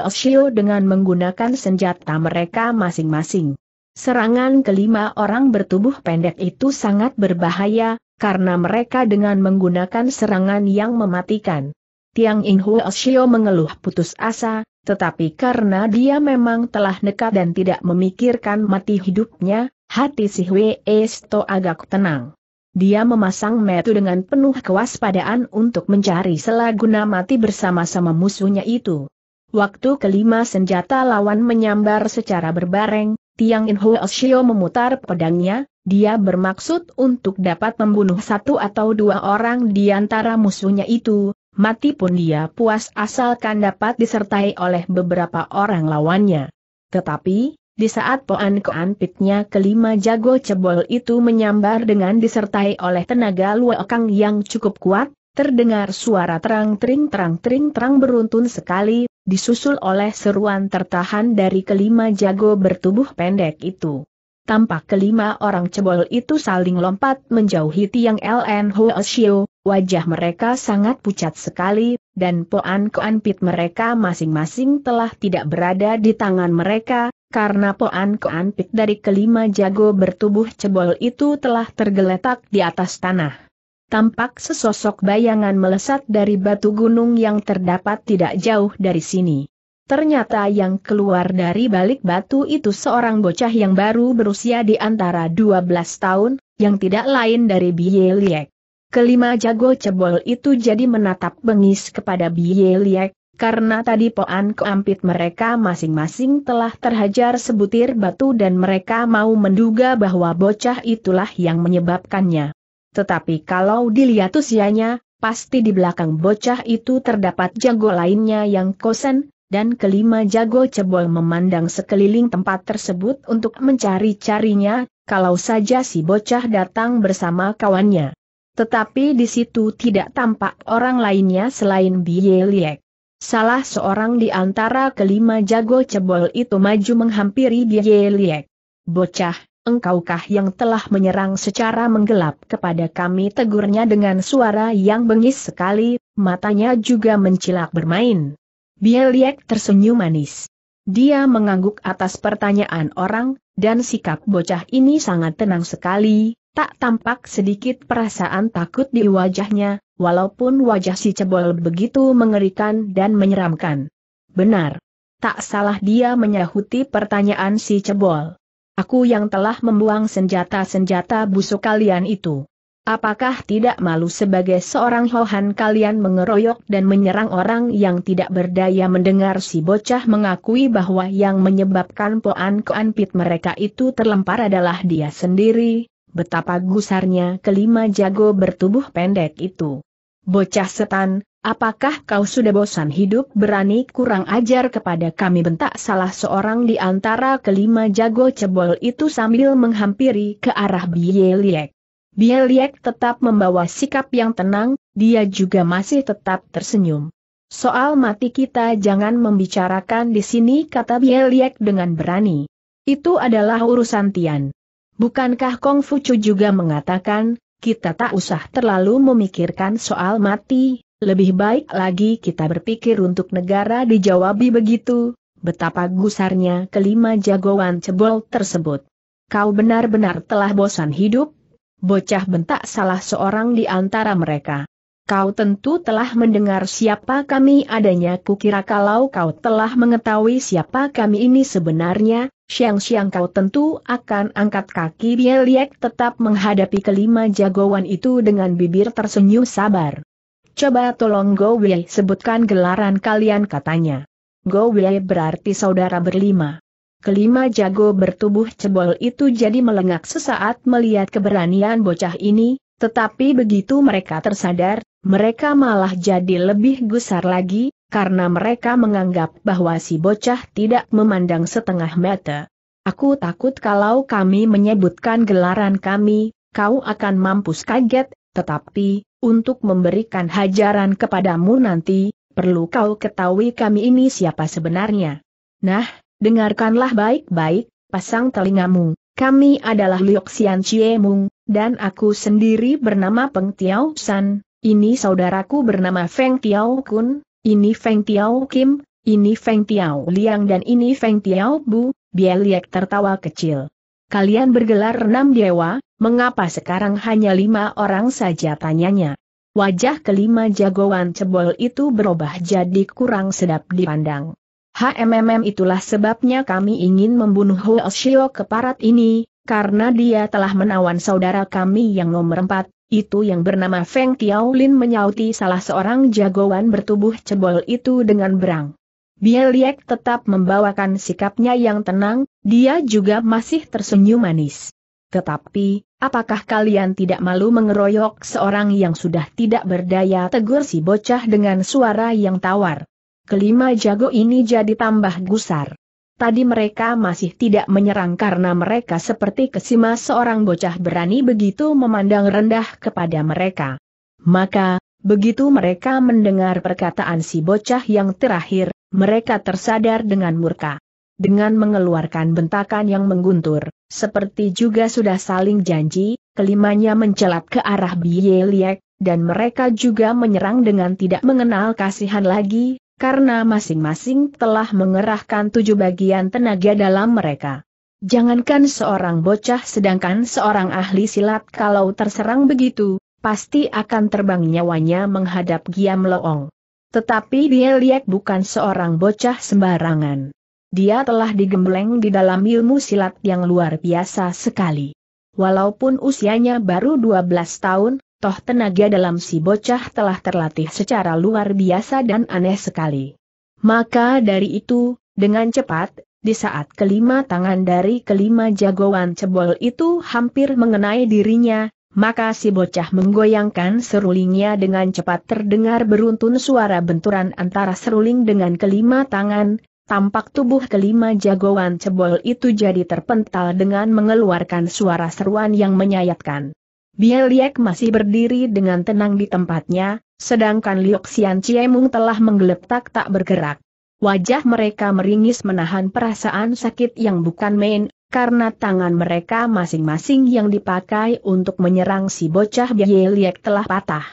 dengan menggunakan senjata mereka masing-masing. Serangan kelima orang bertubuh pendek itu sangat berbahaya, karena mereka dengan menggunakan serangan yang mematikan. Tiang In Huo mengeluh putus asa, tetapi karena dia memang telah nekat dan tidak memikirkan mati hidupnya, hati si Hwee Esto agak tenang dia memasang metu dengan penuh kewaspadaan untuk mencari sela guna mati bersama-sama musuhnya itu. Waktu kelima senjata lawan menyambar secara berbareng, Tiang Inho Shio memutar pedangnya, dia bermaksud untuk dapat membunuh satu atau dua orang di antara musuhnya itu, mati pun dia puas asalkan dapat disertai oleh beberapa orang lawannya. Tetapi, di saat Poan Koan Pitnya kelima jago cebol itu menyambar dengan disertai oleh tenaga luokang yang cukup kuat, terdengar suara terang-tering terang-tering terang beruntun sekali, disusul oleh seruan tertahan dari kelima jago bertubuh pendek itu. Tampak kelima orang cebol itu saling lompat menjauhi tiang LN Hoesio, wajah mereka sangat pucat sekali, dan poan pit mereka masing-masing telah tidak berada di tangan mereka, karena Poan Koanpik dari kelima jago bertubuh cebol itu telah tergeletak di atas tanah. Tampak sesosok bayangan melesat dari batu gunung yang terdapat tidak jauh dari sini. Ternyata yang keluar dari balik batu itu seorang bocah yang baru berusia di antara 12 tahun, yang tidak lain dari Biye Liek. Kelima jago cebol itu jadi menatap bengis kepada Biye Liek, karena tadi Poan Keampit mereka masing-masing telah terhajar sebutir batu dan mereka mau menduga bahwa bocah itulah yang menyebabkannya. Tetapi kalau dilihat usianya, pasti di belakang bocah itu terdapat jago lainnya yang kosen, dan kelima jago cebol memandang sekeliling tempat tersebut untuk mencari-carinya, kalau saja si bocah datang bersama kawannya. Tetapi di situ tidak tampak orang lainnya selain Billy Liek. Salah seorang di antara kelima jago cebol itu maju menghampiri Liek. Bocah, engkaukah yang telah menyerang secara menggelap kepada kami tegurnya dengan suara yang bengis sekali, matanya juga mencilak bermain. Liek tersenyum manis. Dia mengangguk atas pertanyaan orang, dan sikap bocah ini sangat tenang sekali, tak tampak sedikit perasaan takut di wajahnya, walaupun wajah si cebol begitu mengerikan dan menyeramkan. Benar. Tak salah dia menyahuti pertanyaan si cebol. Aku yang telah membuang senjata-senjata busuk kalian itu. Apakah tidak malu sebagai seorang hohan kalian mengeroyok dan menyerang orang yang tidak berdaya mendengar si bocah mengakui bahwa yang menyebabkan poan keanpit mereka itu terlempar adalah dia sendiri, Betapa gusarnya kelima jago bertubuh pendek itu. Bocah setan, apakah kau sudah bosan hidup berani kurang ajar kepada kami bentak salah seorang di antara kelima jago cebol itu sambil menghampiri ke arah Bieliek. Bieliek tetap membawa sikap yang tenang, dia juga masih tetap tersenyum. Soal mati kita jangan membicarakan di sini kata Bieliek dengan berani. Itu adalah urusan Tian. Bukankah Kong Fucu juga mengatakan, kita tak usah terlalu memikirkan soal mati, lebih baik lagi kita berpikir untuk negara dijawabi begitu, betapa gusarnya kelima jagoan cebol tersebut. Kau benar-benar telah bosan hidup? Bocah bentak salah seorang di antara mereka. Kau tentu telah mendengar siapa kami adanya kukira kalau kau telah mengetahui siapa kami ini sebenarnya, Siang-siang kau tentu akan angkat kaki Liek tetap menghadapi kelima jagoan itu dengan bibir tersenyum sabar. Coba tolong Go Wei sebutkan gelaran kalian katanya. Go Wei berarti saudara berlima. Kelima jago bertubuh cebol itu jadi melengak sesaat melihat keberanian bocah ini, tetapi begitu mereka tersadar, mereka malah jadi lebih gusar lagi, karena mereka menganggap bahwa si bocah tidak memandang setengah mata. Aku takut kalau kami menyebutkan gelaran kami, kau akan mampus kaget, tetapi, untuk memberikan hajaran kepadamu nanti, perlu kau ketahui kami ini siapa sebenarnya. Nah, dengarkanlah baik-baik, pasang telingamu, kami adalah Liu Liuxian Chiemung, dan aku sendiri bernama Peng Tiao San, ini saudaraku bernama Feng Tiao Kun, ini Feng Tiao Kim, ini Feng Tiao Liang dan ini Feng Tiao Bu, Bieliek tertawa kecil. Kalian bergelar enam dewa, mengapa sekarang hanya lima orang saja tanyanya. Wajah kelima jagoan cebol itu berubah jadi kurang sedap dipandang. HMMM itulah sebabnya kami ingin membunuh Huo Shio keparat ini, karena dia telah menawan saudara kami yang nomor empat, itu yang bernama Feng Tiaolin menyauti salah seorang jagoan bertubuh cebol itu dengan berang. Bieliek tetap membawakan sikapnya yang tenang, dia juga masih tersenyum manis. Tetapi, apakah kalian tidak malu mengeroyok seorang yang sudah tidak berdaya tegur si bocah dengan suara yang tawar? Kelima jago ini jadi tambah gusar. Tadi mereka masih tidak menyerang karena mereka seperti kesima seorang bocah berani begitu memandang rendah kepada mereka. Maka, begitu mereka mendengar perkataan si bocah yang terakhir, mereka tersadar dengan murka. Dengan mengeluarkan bentakan yang mengguntur, seperti juga sudah saling janji, kelimanya mencelat ke arah Biye dan mereka juga menyerang dengan tidak mengenal kasihan lagi, karena masing-masing telah mengerahkan tujuh bagian tenaga dalam mereka. Jangankan seorang bocah sedangkan seorang ahli silat kalau terserang begitu, pasti akan terbang nyawanya menghadap Giam Loong. Tetapi dia lihat bukan seorang bocah sembarangan. Dia telah digembleng di dalam ilmu silat yang luar biasa sekali. Walaupun usianya baru 12 tahun, toh tenaga dalam si bocah telah terlatih secara luar biasa dan aneh sekali. Maka dari itu, dengan cepat, di saat kelima tangan dari kelima jagoan cebol itu hampir mengenai dirinya, maka si bocah menggoyangkan serulingnya dengan cepat terdengar beruntun suara benturan antara seruling dengan kelima tangan, tampak tubuh kelima jagoan cebol itu jadi terpental dengan mengeluarkan suara seruan yang menyayatkan. Bia masih berdiri dengan tenang di tempatnya, sedangkan Liu Ciemung telah menggeletak tak bergerak. Wajah mereka meringis menahan perasaan sakit yang bukan main, karena tangan mereka masing-masing yang dipakai untuk menyerang si bocah Bia telah patah.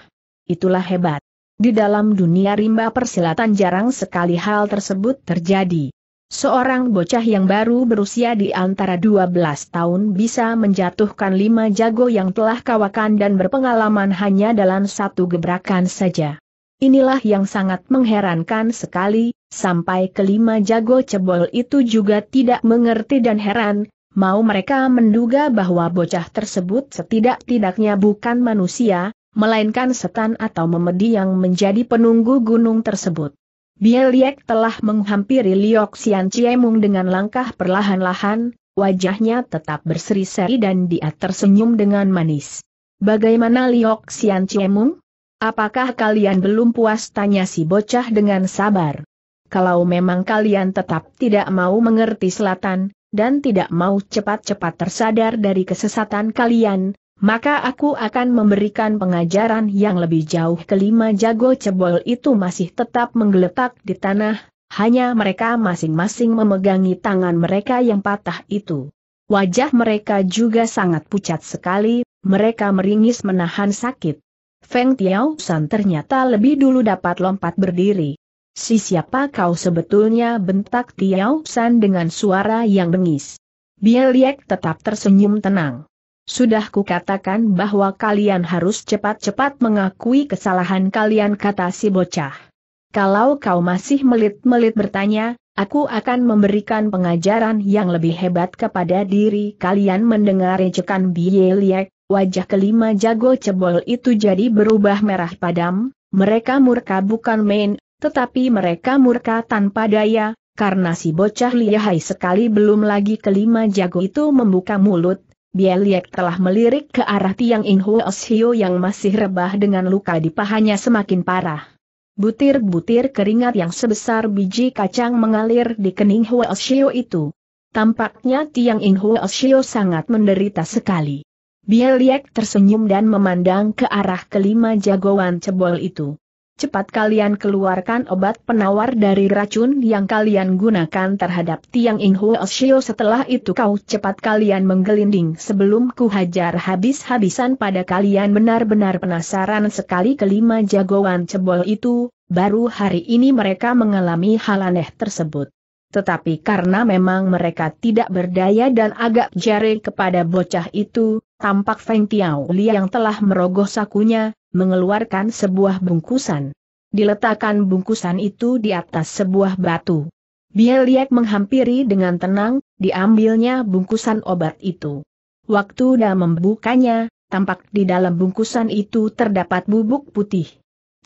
Itulah hebat. Di dalam dunia rimba persilatan jarang sekali hal tersebut terjadi. Seorang bocah yang baru berusia di antara 12 tahun bisa menjatuhkan lima jago yang telah kawakan dan berpengalaman hanya dalam satu gebrakan saja. Inilah yang sangat mengherankan sekali, sampai kelima jago cebol itu juga tidak mengerti dan heran, mau mereka menduga bahwa bocah tersebut setidak-tidaknya bukan manusia, melainkan setan atau memedi yang menjadi penunggu gunung tersebut. Bieliek telah menghampiri Liok Sian Ciemung dengan langkah perlahan-lahan, wajahnya tetap berseri-seri dan dia tersenyum dengan manis. Bagaimana Liok Sian Ciemung? Apakah kalian belum puas tanya si bocah dengan sabar? Kalau memang kalian tetap tidak mau mengerti selatan, dan tidak mau cepat-cepat tersadar dari kesesatan kalian, maka aku akan memberikan pengajaran yang lebih jauh kelima jago cebol itu masih tetap menggeletak di tanah, hanya mereka masing-masing memegangi tangan mereka yang patah itu. Wajah mereka juga sangat pucat sekali, mereka meringis menahan sakit. Feng Tiao San ternyata lebih dulu dapat lompat berdiri. Si siapa kau sebetulnya bentak Tiao San dengan suara yang bengis. Bieliek tetap tersenyum tenang. Sudah kukatakan bahwa kalian harus cepat-cepat mengakui kesalahan kalian kata si bocah. Kalau kau masih melit-melit bertanya, aku akan memberikan pengajaran yang lebih hebat kepada diri kalian mendengar ejekan Bieliek, wajah kelima jago cebol itu jadi berubah merah padam, mereka murka bukan main, tetapi mereka murka tanpa daya, karena si bocah lihai sekali belum lagi kelima jago itu membuka mulut, Bieliek telah melirik ke arah tiang Inho Oshio yang masih rebah dengan luka di pahanya semakin parah. Butir-butir keringat yang sebesar biji kacang mengalir di kening Hua Oshio itu. Tampaknya tiang Inho Oshio sangat menderita sekali. Bieliek tersenyum dan memandang ke arah kelima jagoan cebol itu cepat kalian keluarkan obat penawar dari racun yang kalian gunakan terhadap Tiang Ing Huo setelah itu kau cepat kalian menggelinding sebelum ku hajar habis-habisan pada kalian benar-benar penasaran sekali kelima jagoan cebol itu, baru hari ini mereka mengalami hal aneh tersebut. Tetapi karena memang mereka tidak berdaya dan agak jari kepada bocah itu, tampak Feng Tiao Li yang telah merogoh sakunya, mengeluarkan sebuah bungkusan. Diletakkan bungkusan itu di atas sebuah batu. Bieliek liat menghampiri dengan tenang, diambilnya bungkusan obat itu. Waktu dah membukanya, tampak di dalam bungkusan itu terdapat bubuk putih.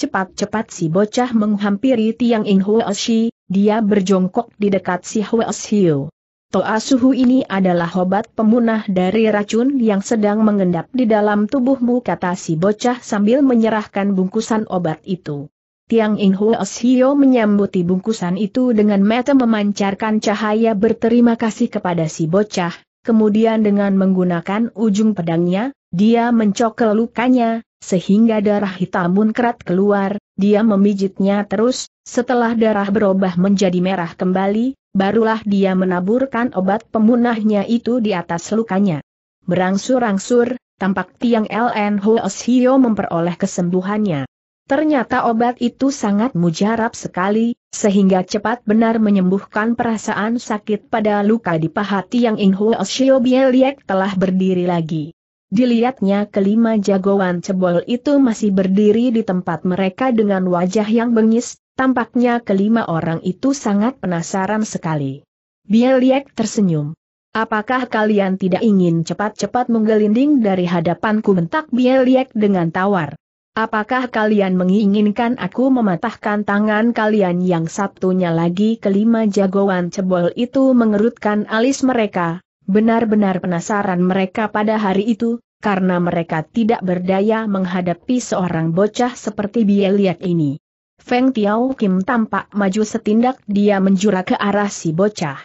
Cepat-cepat si bocah menghampiri Tiang In Huoshi, dia berjongkok di dekat si Huoshio. Toa suhu ini adalah obat pemunah dari racun yang sedang mengendap di dalam tubuhmu kata si bocah sambil menyerahkan bungkusan obat itu. Tiang In Hio menyambuti bungkusan itu dengan mata memancarkan cahaya berterima kasih kepada si bocah, kemudian dengan menggunakan ujung pedangnya, dia mencokel lukanya, sehingga darah hitam munkrat keluar, dia memijitnya terus, setelah darah berubah menjadi merah kembali, barulah dia menaburkan obat pemunahnya itu di atas lukanya. Berangsur-angsur, tampak tiang LN Hoosio memperoleh kesembuhannya. Ternyata obat itu sangat mujarab sekali, sehingga cepat benar menyembuhkan perasaan sakit pada luka di paha Tiang Ing Huo Bieliek telah berdiri lagi. Dilihatnya kelima jagoan cebol itu masih berdiri di tempat mereka dengan wajah yang bengis, tampaknya kelima orang itu sangat penasaran sekali. Bieliek tersenyum. Apakah kalian tidak ingin cepat-cepat menggelinding dari hadapanku bentak Bieliek dengan tawar? Apakah kalian menginginkan aku mematahkan tangan kalian yang satunya lagi kelima jagoan cebol itu mengerutkan alis mereka, Benar-benar penasaran mereka pada hari itu, karena mereka tidak berdaya menghadapi seorang bocah seperti Bieliat ini. Feng Tiao Kim tampak maju setindak dia menjura ke arah si bocah.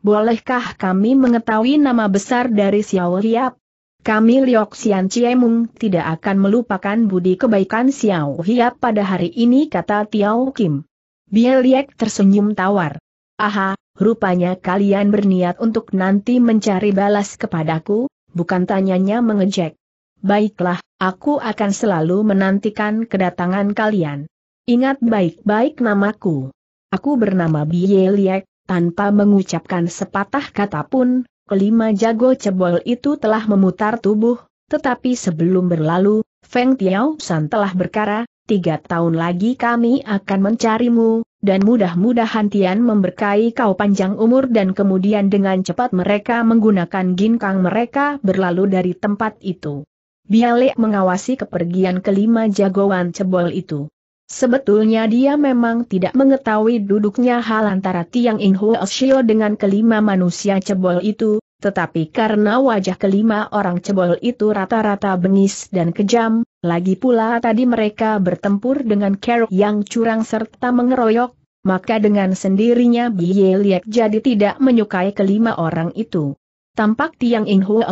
Bolehkah kami mengetahui nama besar dari Xiao Hiap? Kami Liok Xian Mung tidak akan melupakan budi kebaikan Xiao Hiap pada hari ini kata Tiao Kim. Bieliak tersenyum tawar. Aha, rupanya kalian berniat untuk nanti mencari balas kepadaku, bukan tanyanya mengejek. Baiklah, aku akan selalu menantikan kedatangan kalian. Ingat baik-baik namaku. Aku bernama Bieliek, tanpa mengucapkan sepatah kata pun, kelima jago cebol itu telah memutar tubuh, tetapi sebelum berlalu, Feng Tiao San telah berkara, tiga tahun lagi kami akan mencarimu, dan mudah-mudahan Tian memberkai kau panjang umur dan kemudian dengan cepat mereka menggunakan ginkang mereka berlalu dari tempat itu. Bialik mengawasi kepergian kelima jagoan cebol itu. Sebetulnya dia memang tidak mengetahui duduknya hal antara Tiang In Huo dengan kelima manusia cebol itu, tetapi karena wajah kelima orang cebol itu rata-rata bengis dan kejam, lagi pula tadi mereka bertempur dengan Carol yang curang serta mengeroyok, maka dengan sendirinya Biye Liek jadi tidak menyukai kelima orang itu. Tampak Tiang In Huo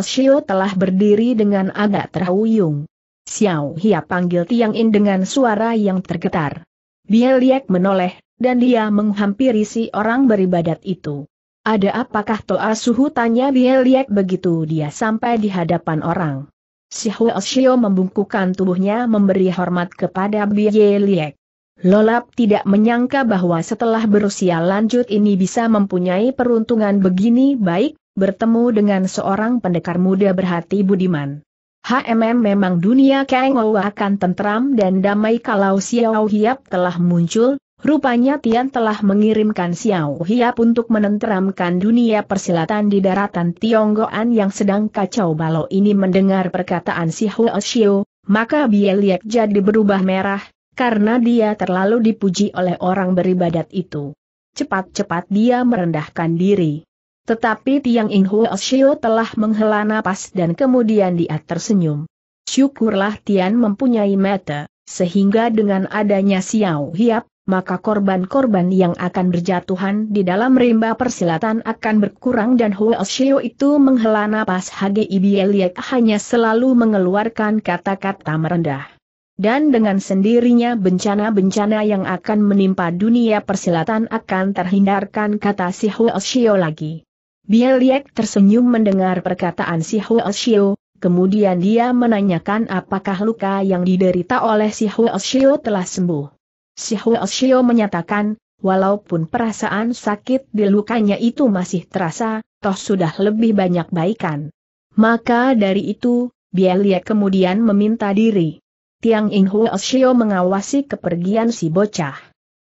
telah berdiri dengan agak terhuyung. Xiao Hia panggil Tiang In dengan suara yang tergetar. Biye Liek menoleh, dan dia menghampiri si orang beribadat itu. Ada apakah Toa Suhu tanya Liek begitu dia sampai di hadapan orang. Si Hua Xiao membungkukan tubuhnya memberi hormat kepada Biye Liek. Lolap tidak menyangka bahwa setelah berusia lanjut ini bisa mempunyai peruntungan begini baik, bertemu dengan seorang pendekar muda berhati budiman. HMM memang dunia Kengowa akan tentram dan damai kalau Xiao Hiap telah muncul, Rupanya Tian telah mengirimkan Xiao Hiap untuk menenteramkan dunia persilatan di daratan Tionggoan yang sedang kacau balau ini mendengar perkataan si Huo Xiu, maka Bieliek jadi berubah merah, karena dia terlalu dipuji oleh orang beribadat itu. Cepat-cepat dia merendahkan diri. Tetapi Tiang In Huo Xiu telah menghela napas dan kemudian dia tersenyum. Syukurlah Tian mempunyai mata, sehingga dengan adanya Xiao Hiap, maka korban-korban yang akan berjatuhan di dalam rimba persilatan akan berkurang dan Huo Shio itu menghela napas Hage Bieliek hanya selalu mengeluarkan kata-kata merendah. Dan dengan sendirinya bencana-bencana yang akan menimpa dunia persilatan akan terhindarkan kata si Huo Shio lagi. Bieliek tersenyum mendengar perkataan si Huo Shio, Kemudian dia menanyakan apakah luka yang diderita oleh si Huo Shio telah sembuh. Si Syahwa Shio menyatakan, walaupun perasaan sakit di lukanya itu masih terasa, toh sudah lebih banyak baikan. Maka dari itu, Bielia kemudian meminta diri. Tiang In Huo Shio mengawasi kepergian si bocah.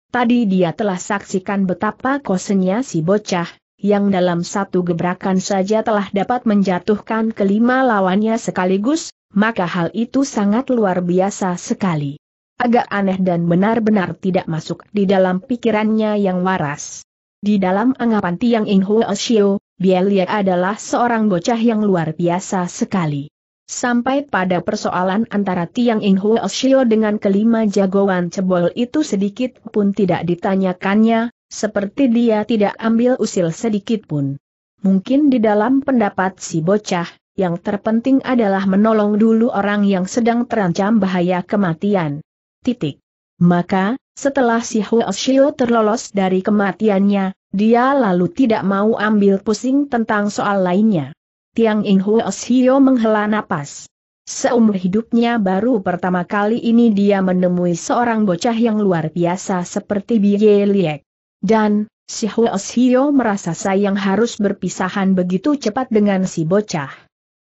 Tadi dia telah saksikan betapa kosenya si bocah, yang dalam satu gebrakan saja telah dapat menjatuhkan kelima lawannya sekaligus, maka hal itu sangat luar biasa sekali agak aneh dan benar-benar tidak masuk di dalam pikirannya yang waras. Di dalam anggapan Tiang In ho Xiu, Bielia adalah seorang bocah yang luar biasa sekali. Sampai pada persoalan antara Tiang In ho Xiu dengan kelima jagoan cebol itu sedikit pun tidak ditanyakannya, seperti dia tidak ambil usil sedikit pun. Mungkin di dalam pendapat si bocah, yang terpenting adalah menolong dulu orang yang sedang terancam bahaya kematian. Titik. Maka, setelah si Huo Shio terlolos dari kematiannya, dia lalu tidak mau ambil pusing tentang soal lainnya. Tiang Ing Huo Shio menghela napas. Seumur hidupnya baru pertama kali ini dia menemui seorang bocah yang luar biasa seperti Biye Liek. Dan, si Huo Shio merasa sayang harus berpisahan begitu cepat dengan si bocah.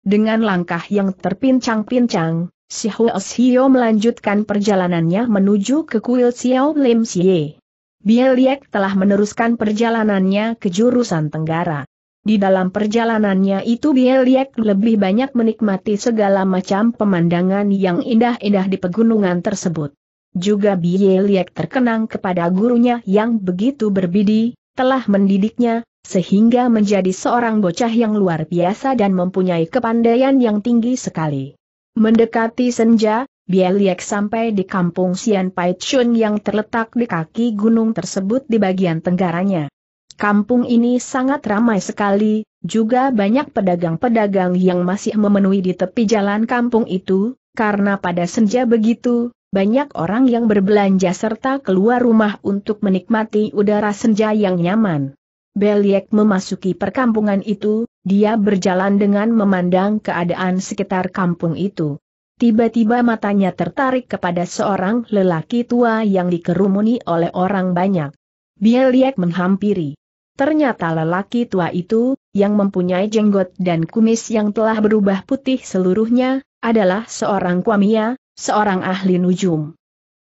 Dengan langkah yang terpincang-pincang, Si Xiao melanjutkan perjalanannya menuju ke kuil Xiao Lim Xie. Bieliek telah meneruskan perjalanannya ke jurusan Tenggara. Di dalam perjalanannya itu Bieliek lebih banyak menikmati segala macam pemandangan yang indah-indah di pegunungan tersebut. Juga Bieliek terkenang kepada gurunya yang begitu berbidi, telah mendidiknya, sehingga menjadi seorang bocah yang luar biasa dan mempunyai kepandaian yang tinggi sekali. Mendekati senja, Bieliek sampai di kampung Sian Pai Chun yang terletak di kaki gunung tersebut di bagian tenggaranya. Kampung ini sangat ramai sekali, juga banyak pedagang-pedagang yang masih memenuhi di tepi jalan kampung itu, karena pada senja begitu, banyak orang yang berbelanja serta keluar rumah untuk menikmati udara senja yang nyaman. Beliek memasuki perkampungan itu, dia berjalan dengan memandang keadaan sekitar kampung itu. Tiba-tiba matanya tertarik kepada seorang lelaki tua yang dikerumuni oleh orang banyak. Bieliek menghampiri. Ternyata lelaki tua itu, yang mempunyai jenggot dan kumis yang telah berubah putih seluruhnya, adalah seorang kuamia, seorang ahli nujum.